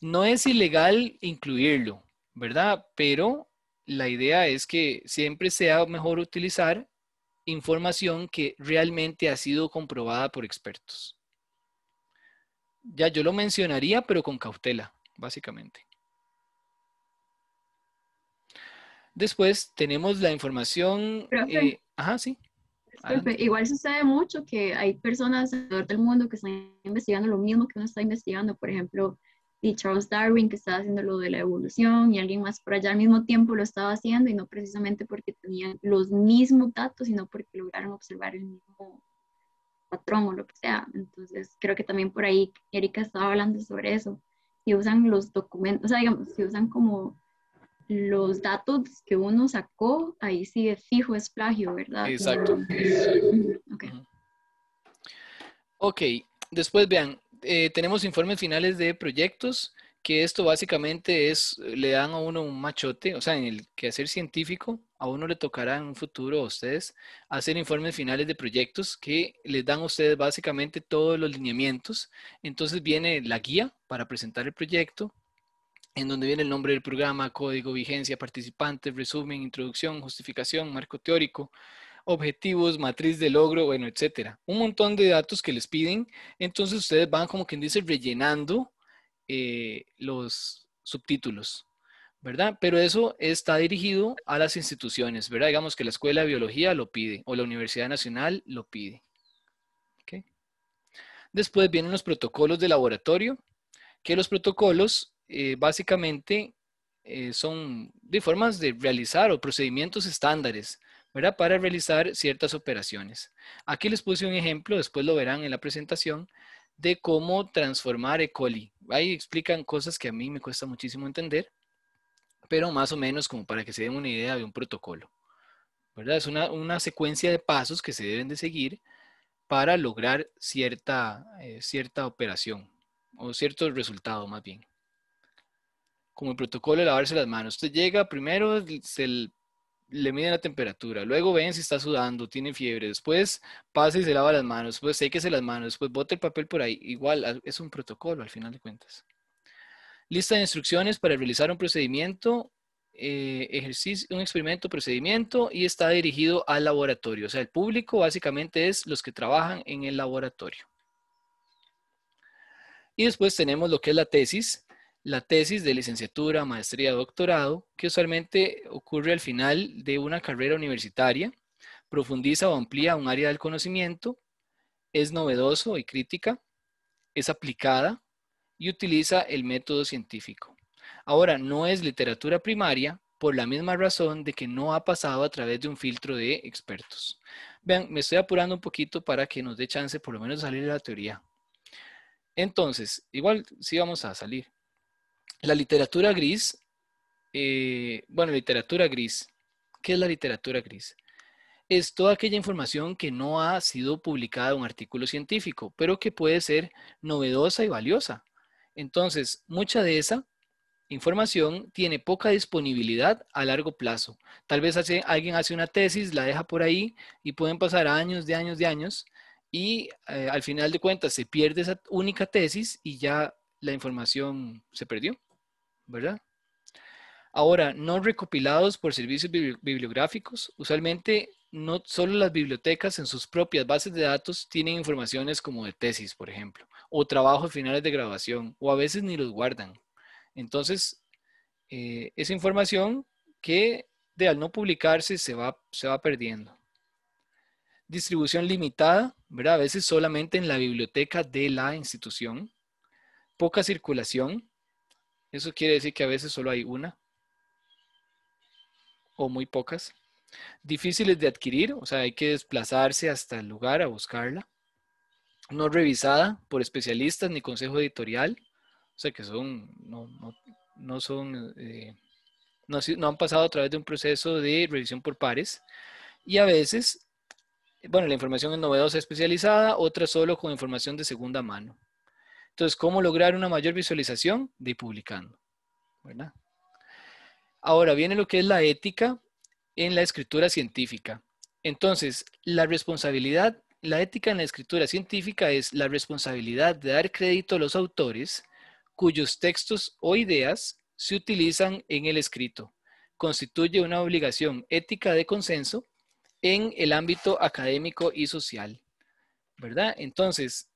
no es ilegal incluirlo, ¿verdad? Pero la idea es que siempre sea mejor utilizar información que realmente ha sido comprobada por expertos. Ya yo lo mencionaría, pero con cautela, básicamente. Después tenemos la información. Eh, ajá, sí. igual sucede mucho que hay personas alrededor del mundo que están investigando lo mismo que uno está investigando. Por ejemplo, Charles Darwin que estaba haciendo lo de la evolución y alguien más por allá al mismo tiempo lo estaba haciendo y no precisamente porque tenían los mismos datos, sino porque lograron observar el mismo patrón o lo que sea. Entonces, creo que también por ahí Erika estaba hablando sobre eso. Si usan los documentos, o sea, digamos, si usan como los datos que uno sacó, ahí sí es fijo es plagio, ¿verdad? Exacto. Ok. okay. después vean, eh, tenemos informes finales de proyectos, que esto básicamente es, le dan a uno un machote, o sea, en el quehacer científico, a uno le tocará en un futuro a ustedes hacer informes finales de proyectos que les dan a ustedes básicamente todos los lineamientos. Entonces viene la guía para presentar el proyecto, en donde viene el nombre del programa, código, vigencia, participantes, resumen, introducción, justificación, marco teórico, objetivos, matriz de logro, bueno, etcétera. Un montón de datos que les piden. Entonces ustedes van como quien dice rellenando eh, los subtítulos, ¿verdad? Pero eso está dirigido a las instituciones, ¿verdad? Digamos que la Escuela de Biología lo pide o la Universidad Nacional lo pide. ¿Okay? Después vienen los protocolos de laboratorio, que los protocolos eh, básicamente eh, son de formas de realizar o procedimientos estándares ¿verdad? para realizar ciertas operaciones. Aquí les puse un ejemplo, después lo verán en la presentación, de cómo transformar E. coli. Ahí explican cosas que a mí me cuesta muchísimo entender, pero más o menos como para que se den una idea de un protocolo. ¿verdad? Es una, secuencia de pasos que se deben de seguir para lograr cierta, eh, cierta operación o cierto resultado más bien como el protocolo de lavarse las manos. Usted llega primero, se le mide la temperatura, luego ven si está sudando, tiene fiebre, después pasa y se lava las manos, después séquese las manos, después bota el papel por ahí. Igual, es un protocolo al final de cuentas. Lista de instrucciones para realizar un procedimiento, eh, ejercicio, un experimento, procedimiento y está dirigido al laboratorio. O sea, el público básicamente es los que trabajan en el laboratorio. Y después tenemos lo que es la tesis, la tesis de licenciatura, maestría, doctorado, que usualmente ocurre al final de una carrera universitaria, profundiza o amplía un área del conocimiento, es novedoso y crítica, es aplicada y utiliza el método científico. Ahora, no es literatura primaria por la misma razón de que no ha pasado a través de un filtro de expertos. Vean, me estoy apurando un poquito para que nos dé chance por lo menos de salir de la teoría. Entonces, igual sí vamos a salir. La literatura gris, eh, bueno, literatura gris, ¿qué es la literatura gris? Es toda aquella información que no ha sido publicada en un artículo científico, pero que puede ser novedosa y valiosa. Entonces, mucha de esa información tiene poca disponibilidad a largo plazo. Tal vez hace, alguien hace una tesis, la deja por ahí y pueden pasar años de años de años y eh, al final de cuentas se pierde esa única tesis y ya la información se perdió. ¿verdad? Ahora, no recopilados por servicios bibliográficos, usualmente no solo las bibliotecas en sus propias bases de datos tienen informaciones como de tesis, por ejemplo, o trabajos finales de graduación, o a veces ni los guardan. Entonces, eh, esa información que de al no publicarse se va, se va perdiendo. Distribución limitada, ¿verdad? A veces solamente en la biblioteca de la institución. Poca circulación, eso quiere decir que a veces solo hay una o muy pocas. Difíciles de adquirir, o sea, hay que desplazarse hasta el lugar a buscarla. No revisada por especialistas ni consejo editorial, o sea, que son, no, son, eh, no, han pasado a través de un proceso de revisión por pares. Y a veces bueno, la información es novedosa especializada, otra solo con información de segunda mano. Entonces, ¿cómo lograr una mayor visualización? De publicando. ¿verdad? Ahora viene lo que es la ética en la escritura científica. Entonces, la responsabilidad, la ética en la escritura científica es la responsabilidad de dar crédito a los autores cuyos textos o ideas se utilizan en el escrito. Constituye una obligación ética de consenso en el ámbito académico y social. ¿Verdad? Entonces,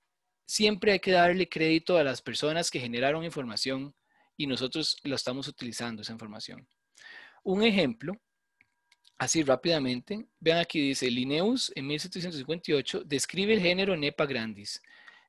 siempre hay que darle crédito a las personas que generaron información y nosotros la estamos utilizando, esa información. Un ejemplo, así rápidamente, vean aquí dice, Linneus en 1758 describe el género Nepa grandis.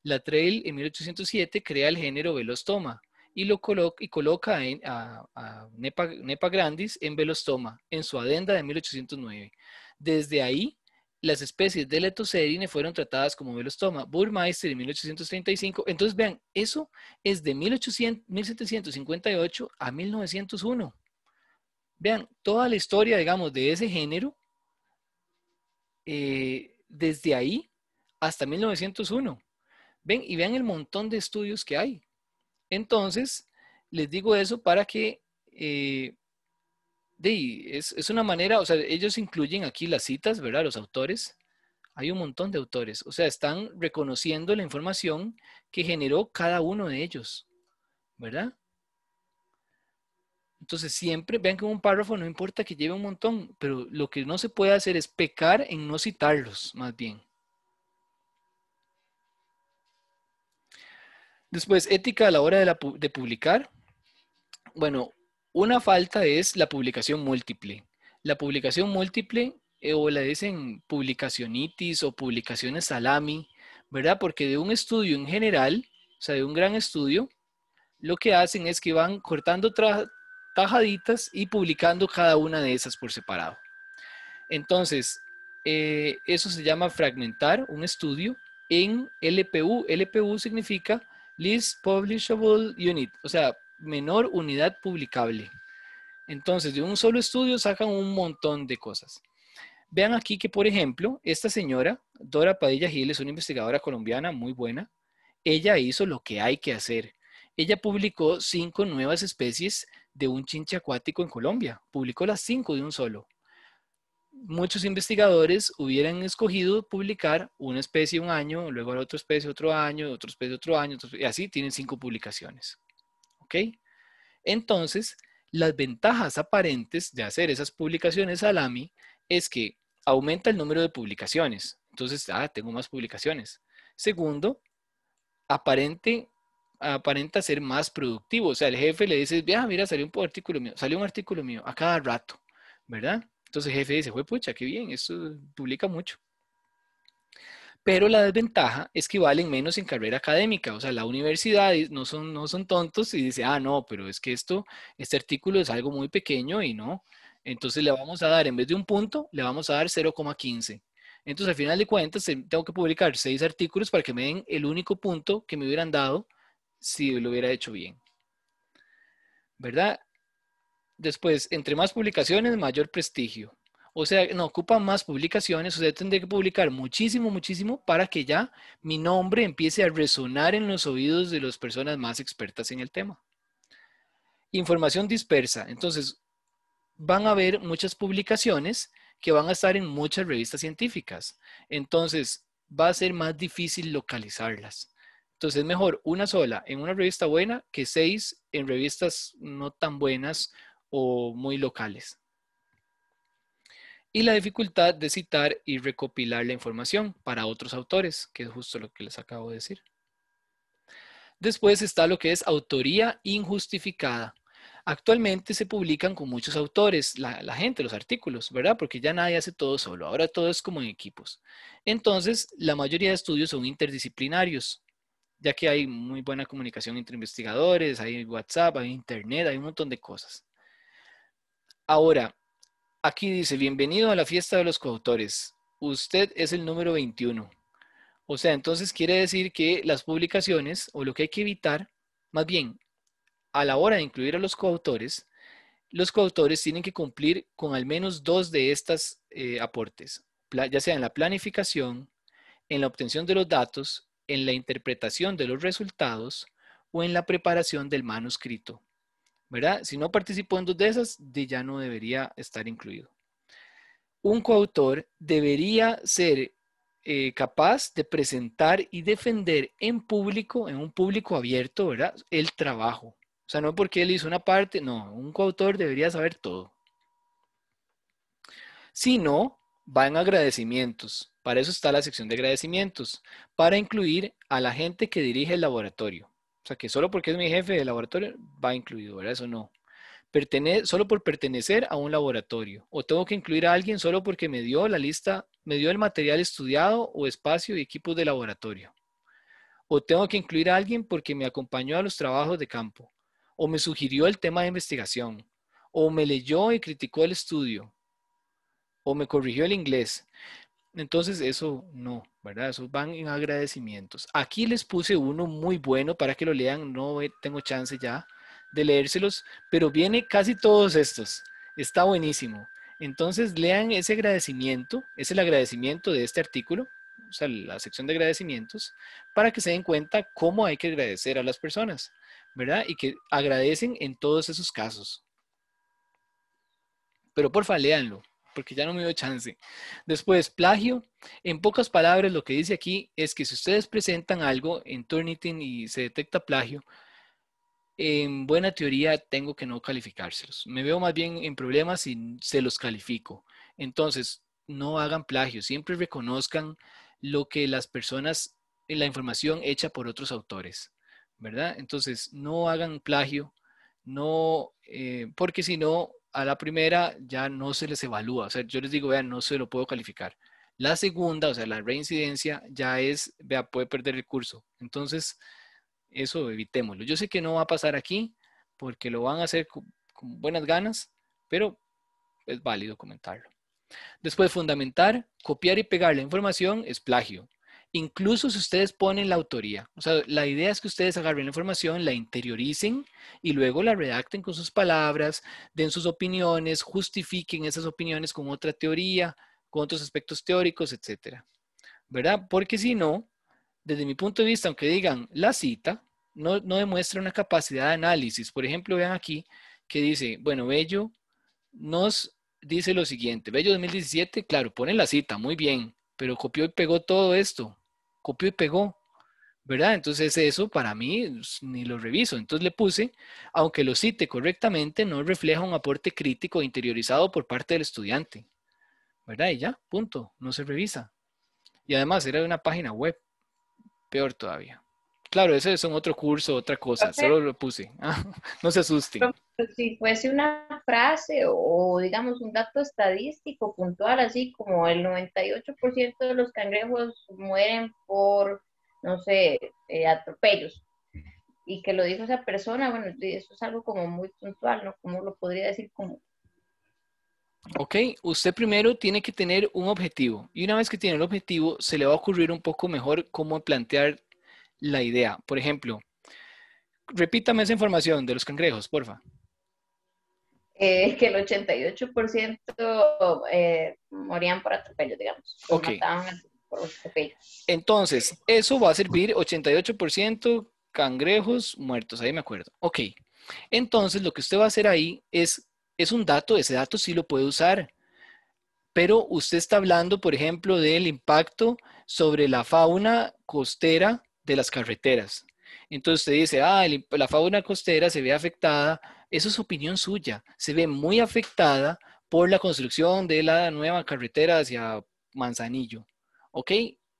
La Trail en 1807 crea el género Velostoma y lo coloca en, a, Nepa, Nepa grandis en Velostoma en su adenda de 1809. Desde ahí las especies de Letoserine fueron tratadas como melostoma. Burmeister en 1835. Entonces, vean, eso es de 1800, 1758 a 1901. Vean, toda la historia, digamos, de ese género, eh, desde ahí hasta 1901. Ven y vean el montón de estudios que hay. Entonces, les digo eso para que eh, y es, una manera, o sea, ellos incluyen aquí las citas, ¿verdad? Los autores. Hay un montón de autores, o sea, están reconociendo la información que generó cada uno de ellos, ¿verdad? Entonces siempre, vean que un párrafo no importa que lleve un montón, pero lo que no se puede hacer es pecar en no citarlos, más bien. Después, ética a la hora de publicar. Bueno, una falta es la publicación múltiple. La publicación múltiple, eh, o la dicen publicacionitis o publicaciones salami, ¿verdad? Porque de un estudio en general, o sea, de un gran estudio, lo que hacen es que van cortando tajaditas y publicando cada una de esas por separado. Entonces, eh, eso se llama fragmentar un estudio en LPU. LPU significa List Publishable Unit, o sea, menor unidad publicable. Entonces, de un solo estudio sacan un montón de cosas. Vean aquí que, por ejemplo, esta señora, Dora Padilla Gil, es una investigadora colombiana muy buena. Ella hizo lo que hay que hacer. Ella publicó cinco nuevas especies de un chinche acuático en Colombia. Publicó las cinco de un solo. Muchos investigadores hubieran escogido publicar una especie un año, luego la otra especie otro año, otra especie otro año, y así tienen cinco publicaciones. ¿ok? Entonces, las ventajas aparentes de hacer esas publicaciones al AMI es que aumenta el número de publicaciones. Entonces, ah, tengo más publicaciones. Segundo, aparente, aparenta ser más productivo. O sea, el jefe le dice, ah, mira, salió un artículo mío, salió un artículo mío a cada rato, ¿verdad? Entonces el jefe dice, pucha, qué bien, esto publica mucho pero la desventaja es que valen menos en carrera académica. O sea, la universidad no son, no son tontos y dice, ah, no, pero es que esto, este artículo es algo muy pequeño y no. Entonces le vamos a dar, en vez de un punto, le vamos a dar 0,15. Entonces, al final de cuentas, eh, tengo que publicar seis artículos para que me den el único punto que me hubieran dado si lo hubiera hecho bien. ¿Verdad? Después, entre más publicaciones, mayor prestigio. O sea, no ocupa más publicaciones, O usted tendré que publicar muchísimo, muchísimo para que ya mi nombre empiece a resonar en los oídos de las personas más expertas en el tema. Información dispersa. Entonces, van a haber muchas publicaciones que van a estar en muchas revistas científicas. Entonces, va a ser más difícil localizarlas. Entonces, es mejor una sola en una revista buena que seis en revistas no tan buenas o muy locales y la dificultad de citar y recopilar la información para otros autores, que es justo lo que les acabo de decir. Después está lo que es autoría injustificada. Actualmente se publican con muchos autores, la, gente, los artículos, ¿verdad? Porque ya nadie hace todo solo, ahora todo es como en equipos. Entonces, la mayoría de estudios son interdisciplinarios, ya que hay muy buena comunicación entre investigadores, hay WhatsApp, hay Internet, hay un montón de cosas. Ahora, Aquí dice, bienvenido a la fiesta de los coautores. Usted es el número 21. O sea, entonces quiere decir que las publicaciones o lo que hay que evitar, más bien, a la hora de incluir a los coautores, los coautores tienen que cumplir con al menos dos de estos eh, aportes, ya sea en la planificación, en la obtención de los datos, en la interpretación de los resultados o en la preparación del manuscrito. Si no participó en dos de esas, ya no debería estar incluido. Un coautor debería ser eh, capaz de presentar y defender en público, en un público abierto, ¿verdad? El trabajo. O sea, no porque él hizo una parte, no, un coautor debería saber todo. Si no, va en agradecimientos. Para eso está la sección de agradecimientos, para incluir a la gente que dirige el laboratorio. O sea, que solo porque es mi jefe de laboratorio va incluido, ¿verdad? Eso no. solo por pertenecer a un laboratorio. O tengo que incluir a alguien solo porque me dio la lista, me dio el material estudiado o espacio y equipos de laboratorio. O tengo que incluir a alguien porque me acompañó a los trabajos de campo. O me sugirió el tema de investigación. O me leyó y criticó el estudio. O me corrigió el inglés. Entonces, eso no, ¿verdad? Eso van en agradecimientos. Aquí les puse uno muy bueno para que lo lean, no tengo chance ya de leérselos, pero viene casi todos estos. Está buenísimo. Entonces, lean ese agradecimiento, es el agradecimiento de este artículo, o sea, la sección de agradecimientos, para que se den cuenta cómo hay que agradecer a las personas, ¿verdad? Y que agradecen en todos esos casos. Pero porfa, léanlo, porque ya no me dio chance. Después, plagio. En pocas palabras, lo que dice aquí es que si ustedes presentan algo en Turnitin y se detecta plagio, en buena teoría tengo que no calificárselos. Me veo más bien en problemas si se los califico. Entonces, no hagan plagio, siempre reconozcan lo que las personas, la información hecha por otros autores, ¿verdad? Entonces, no hagan plagio, no, eh, porque si no, a la primera ya no se les evalúa. O sea, yo les digo, vean, no se lo puedo calificar. La segunda, o sea, la reincidencia, ya es, vea, puede perder el curso. Entonces, eso evitémoslo. Yo sé que no va a pasar aquí porque lo van a hacer con, con buenas ganas, pero es válido comentarlo. Después, fundamentar, copiar y pegar la información es plagio incluso si ustedes ponen la autoría. O sea, la idea es que ustedes agarren la información, la interioricen y luego la redacten con sus palabras, den sus opiniones, justifiquen esas opiniones con otra teoría, con otros aspectos teóricos, etcétera. ¿Verdad? Porque si no, desde mi punto de vista, aunque digan la cita, no, no demuestra una capacidad de análisis. Por ejemplo, vean aquí que dice, bueno, Bello nos dice lo siguiente, Bello 2017, claro, pone la cita, muy bien, pero copió y pegó todo esto copió y pegó, ¿verdad? Entonces eso para mí pues, ni lo reviso. Entonces le puse, aunque lo cite correctamente, no refleja un aporte crítico e interiorizado por parte del estudiante, ¿verdad? Y ya, punto, no se revisa. Y además era de una página web, peor todavía. Claro, ese es un otro curso, otra cosa, solo lo puse. Ah, no se asusten. si fuese una frase o, digamos, un dato estadístico puntual, así como el 98% de los cangrejos mueren por, no sé, eh, atropellos, y que lo dijo esa persona, bueno, eso es algo como muy puntual, ¿no? ¿Cómo lo podría decir como Ok, usted primero tiene que tener un objetivo y una vez que tiene el objetivo se le va a ocurrir un poco mejor cómo plantear la idea. Por ejemplo, repítame esa información de los cangrejos, porfa. Eh, es que el 88% eh, morían por atropello, digamos. Ok. Entonces, eso va a servir 88% cangrejos muertos, ahí me acuerdo. Ok. Entonces, lo que usted va a hacer ahí es, es un dato, ese dato sí lo puede usar, pero usted está hablando, por ejemplo, del impacto sobre la fauna costera de las carreteras. Entonces usted dice, ah, la fauna costera se ve afectada, eso es opinión suya, se ve muy afectada por la construcción de la nueva carretera hacia Manzanillo. ¿Ok?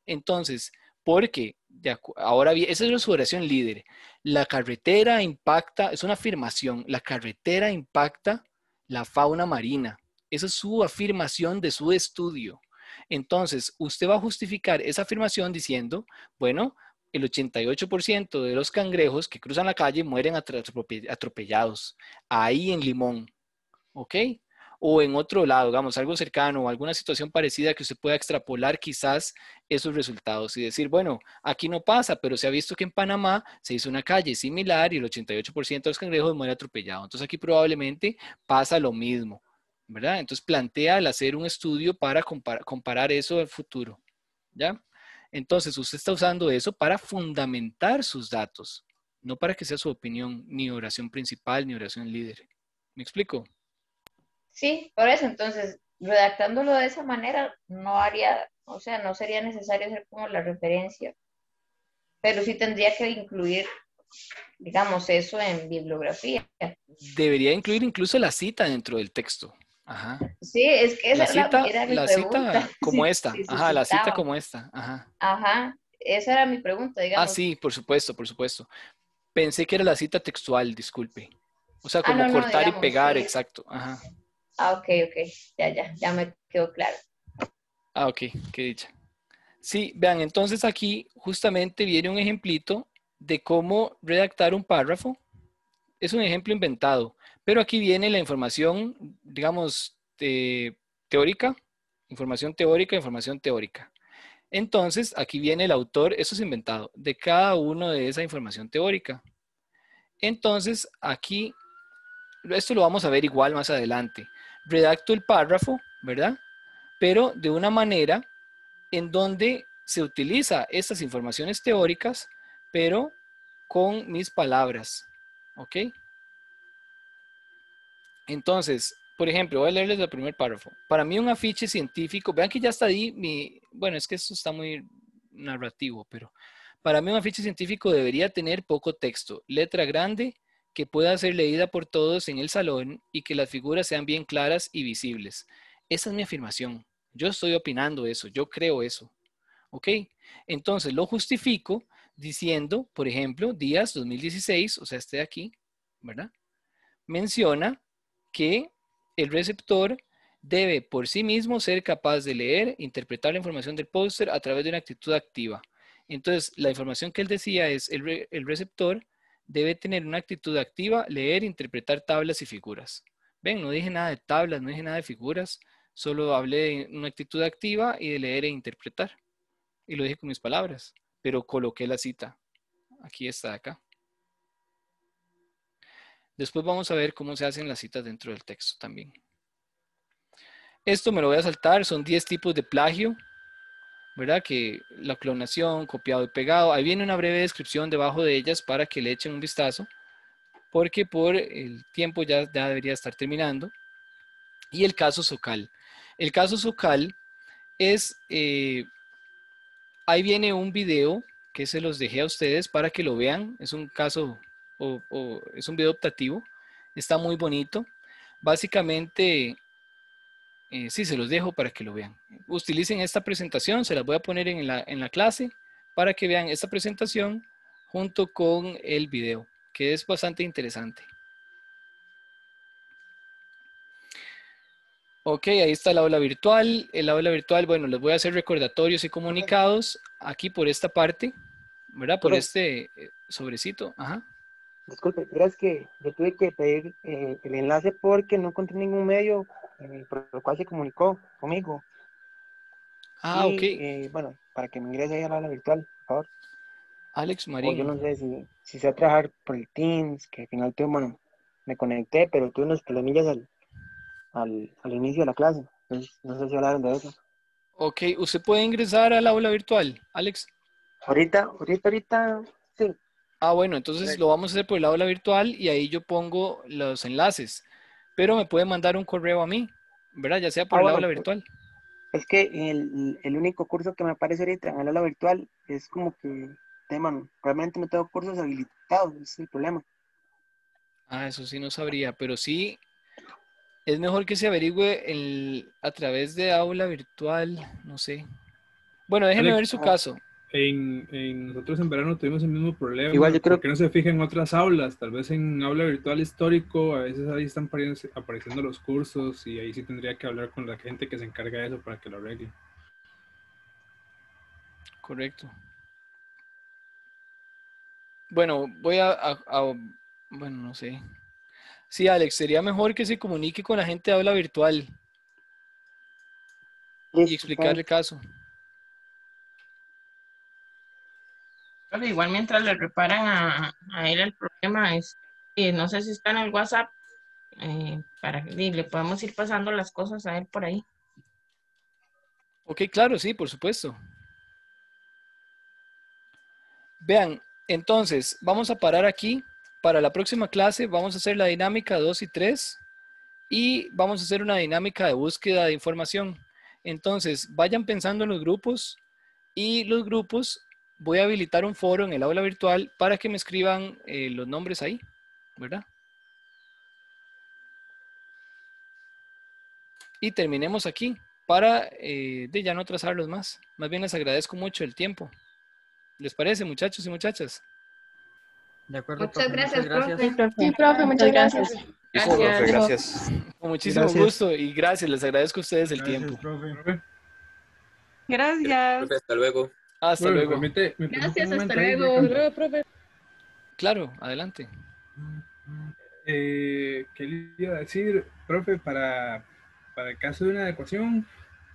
Entonces, porque qué? ahora bien, esa es su oración líder. La carretera impacta, es una afirmación, la carretera impacta la fauna marina. Esa es su afirmación de su estudio. Entonces, usted va a justificar esa afirmación diciendo, bueno, el 88% de los cangrejos que cruzan la calle mueren atropellados, ahí en Limón, ¿ok? O en otro lado, digamos, algo cercano, o alguna situación parecida que usted pueda extrapolar quizás esos resultados y decir, bueno, aquí no pasa, pero se ha visto que en Panamá se hizo una calle similar y el 88% de los cangrejos mueren atropellados. Entonces aquí probablemente pasa lo mismo, ¿verdad? Entonces plantea el hacer un estudio para comparar, comparar eso al futuro, ¿ya? Entonces, usted está usando eso para fundamentar sus datos, no para que sea su opinión, ni oración principal, ni oración líder. ¿Me explico? Sí, por eso. Entonces, redactándolo de esa manera, no haría, o sea, no sería necesario hacer como la referencia, pero sí tendría que incluir digamos, eso en bibliografía. Debería incluir incluso la cita dentro del texto. Ajá. Sí, es que esa la cita, era la Cita como esta. Ajá, la cita como esta. Ajá. Ajá, esa era mi pregunta, ah, digamos. Ah, sí, por supuesto, por supuesto. Pensé que era la cita textual, disculpe. O sea, ah, como cortar y pegar, exacto. Ajá. Ah, ok, ok. Ya, ya, ya me quedó claro. Ah, ok, qué dicha. Sí, vean, entonces aquí justamente viene un ejemplito de cómo redactar un párrafo. Es un ejemplo inventado, pero aquí viene la información, digamos, teórica, información teórica, información teórica. Entonces, aquí viene el autor, eso es inventado, de cada uno de esa información teórica. Entonces, aquí, esto lo vamos a ver igual más adelante. Redacto el párrafo, ¿verdad? Pero de una manera en donde se utiliza estas informaciones teóricas, pero con mis palabras, ¿ok? Entonces, por ejemplo, voy a leerles el primer párrafo. Para mí un afiche científico, vean que ya está ahí mi, bueno, es que esto está muy narrativo, pero para mí un afiche científico debería tener poco texto, letra grande que pueda ser leída por todos en el salón y que las figuras sean bien claras y visibles. Esa es mi afirmación. Yo estoy opinando eso, yo creo eso. ¿Ok? Entonces lo justifico diciendo, por ejemplo, días 2016, o sea, este de aquí, ¿verdad? Menciona que el receptor debe por sí mismo ser capaz de leer, interpretar la información del póster a través de una actitud activa. Entonces, la información que él decía es el, receptor debe tener una actitud activa, leer, interpretar tablas y figuras. Ven, no dije nada de tablas, no dije nada de figuras, solo hablé de una actitud activa y de leer e interpretar. Y lo dije con mis palabras, pero coloqué la cita. Aquí está, acá. Después vamos a ver cómo se hacen las citas dentro del texto también. Esto me lo voy a saltar, son 10 tipos de plagio, ¿verdad? Que la clonación, copiado y pegado. Ahí viene una breve descripción debajo de ellas para que le echen un vistazo, porque por el tiempo ya, debería estar terminando. Y el caso Socal. El caso Socal es, eh, ahí viene un video que se los dejé a ustedes para que lo vean. Es un caso o, es un video optativo. Está muy bonito. Básicamente, eh, sí, se los dejo para que lo vean. Utilicen esta presentación, se las voy a poner en la, clase para que vean esta presentación junto con el video, que es bastante interesante. Ok, ahí está el aula virtual. El aula virtual, bueno, les voy a hacer recordatorios y comunicados aquí por esta parte, ¿verdad? Por este eh, sobrecito. Ajá. Disculpe, pero que yo tuve que pedir eh, el enlace porque no encontré ningún medio eh, por lo cual se comunicó conmigo. Ah, ok. Eh, bueno, para que me ingrese ahí a la aula virtual, por favor. Alex María. yo no sé si, si sé trabajar por el Teams, que al final tuve, me conecté, pero tuve unos problemillas al, inicio de la clase. Entonces, no sé si hablaron de eso. Ok, ¿usted puede ingresar a la aula virtual, Alex? Ahorita, ahorita, ahorita Ah, bueno, entonces lo vamos a hacer por el aula virtual y ahí yo pongo los enlaces. Pero me puede mandar un correo a mí, ¿verdad? Ya sea por ah, el aula pues, virtual. Es que el, único curso que me aparece ahorita en el aula virtual es como que tema, realmente no tengo cursos habilitados, ese es el problema. Ah, eso sí no sabría, pero sí es mejor que se averigüe el, a través de aula virtual, no sé. Bueno, déjenme ver su ah, caso en, nosotros en verano tuvimos el mismo problema. Igual yo creo que no se fijan en otras aulas, tal vez en aula virtual histórico, a veces ahí están apareciendo los cursos y ahí sí tendría que hablar con la gente que se encarga de eso para que lo arregle. Correcto. Bueno, voy a, bueno, no sé. Sí, Alex, sería mejor que se comunique con la gente de aula virtual y explicar el caso. igual mientras le reparan a, a él el problema, es, que no sé si está en el WhatsApp, eh, para que le podemos ir pasando las cosas a él por ahí. Ok, claro, sí, por supuesto. Vean, entonces, vamos a parar aquí. Para la próxima clase vamos a hacer la dinámica 2 y 3 y vamos a hacer una dinámica de búsqueda de información. Entonces, vayan pensando en los grupos y los grupos voy a habilitar un foro en el aula virtual para que me escriban eh, los nombres ahí, ¿verdad? Y terminemos aquí para eh, ya no trazarlos más. Más bien les agradezco mucho el tiempo. ¿Les parece, muchachos y muchachas? De acuerdo. Muchas gracias, Profe. Sí, profe, muchas gracias. Gracias. gracias. Con muchísimo gusto y gracias. Les agradezco a ustedes el tiempo. Gracias. Hasta luego. Hasta luego. Gracias, hasta luego. profe. Claro, adelante. Eh, ¿Qué le iba a decir, profe, para, para el caso de una adecuación?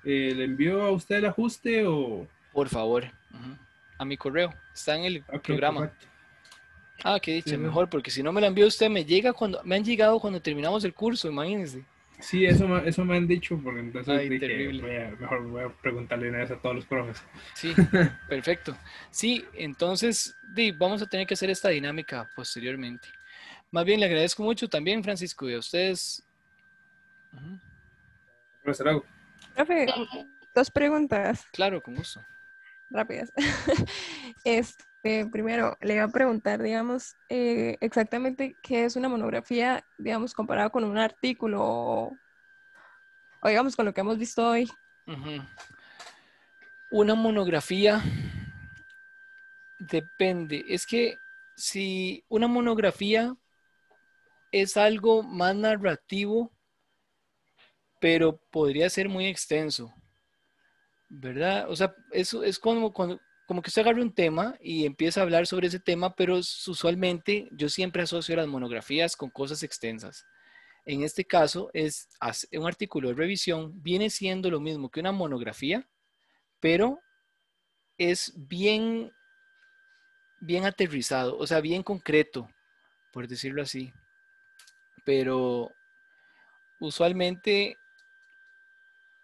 Eh, ¿Le envió a usted el ajuste o...? Por favor, a mi correo. Está en el programa. Ah, qué dicha, mejor, porque si no me la envió usted, me llega cuando, me han llegado cuando terminamos el curso, imagínense. Sí, eso me, eso me han dicho, porque entonces mejor voy a preguntarle una vez a todos los profes. Sí, perfecto. Sí, entonces vamos a tener que hacer esta dinámica posteriormente. Más bien, le agradezco mucho también, Francisco, y a ustedes. Profesor Profe, dos preguntas. Claro, con gusto. Rápidas. este, eh, primero, le iba a preguntar, digamos, eh, exactamente qué es una monografía, digamos, comparado con un artículo o, digamos, con lo que hemos visto hoy. Una monografía depende. Es que si una monografía es algo más narrativo, pero podría ser muy extenso, ¿verdad? O sea, eso es como cuando, como que usted agarra un tema y empieza a hablar sobre ese tema, pero usualmente yo siempre asocio las monografías con cosas extensas. En este caso, es un artículo de revisión, viene siendo lo mismo que una monografía, pero es bien, bien aterrizado, o sea, bien concreto, por decirlo así. Pero usualmente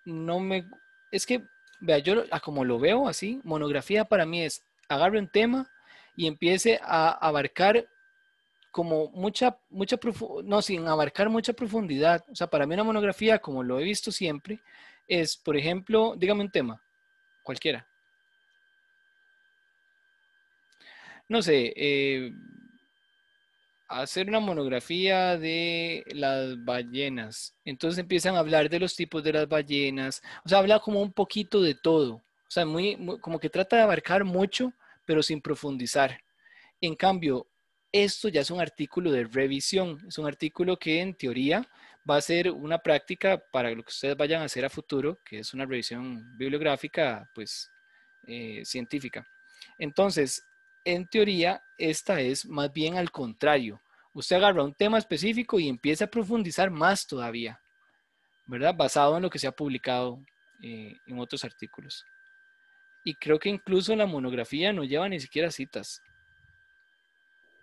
no me... Es que Vea, yo ah, como lo veo así, monografía para mí es agarre un tema y empiece a abarcar como mucha, mucha no, sin abarcar mucha profundidad. O sea, para mí una monografía, como lo he visto siempre, es, por ejemplo, dígame un tema, cualquiera. No sé, eh, hacer una monografía de las ballenas. Entonces empiezan a hablar de los tipos de las ballenas. O sea, habla como un poquito de todo. O sea, muy, como que trata de abarcar mucho, pero sin profundizar. En cambio, esto ya es un artículo de revisión. Es un artículo que en teoría va a ser una práctica para lo que ustedes vayan a hacer a futuro, que es una revisión bibliográfica, pues, eh, científica. Entonces, en teoría, esta es más bien al contrario usted agarra un tema específico y empieza a profundizar más todavía, ¿verdad? Basado en lo que se ha publicado eh, en otros artículos. Y creo que incluso la monografía no lleva ni siquiera citas.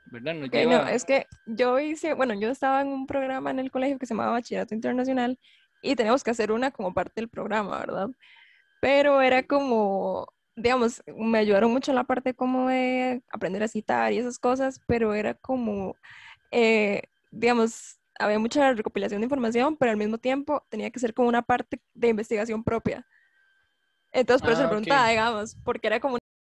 ¿Verdad? No, lleva... es que yo hice, bueno, yo estaba en un programa en el colegio que se llamaba Bachillerato Internacional y teníamos que hacer una como parte del programa, ¿verdad? Pero era como, digamos, me ayudaron mucho en la parte como de aprender a citar y esas cosas, pero era como eh, digamos, había mucha recopilación de información, pero al mismo tiempo tenía que ser como una parte de investigación propia. Entonces, por eso ah, preguntaba, digamos, porque era como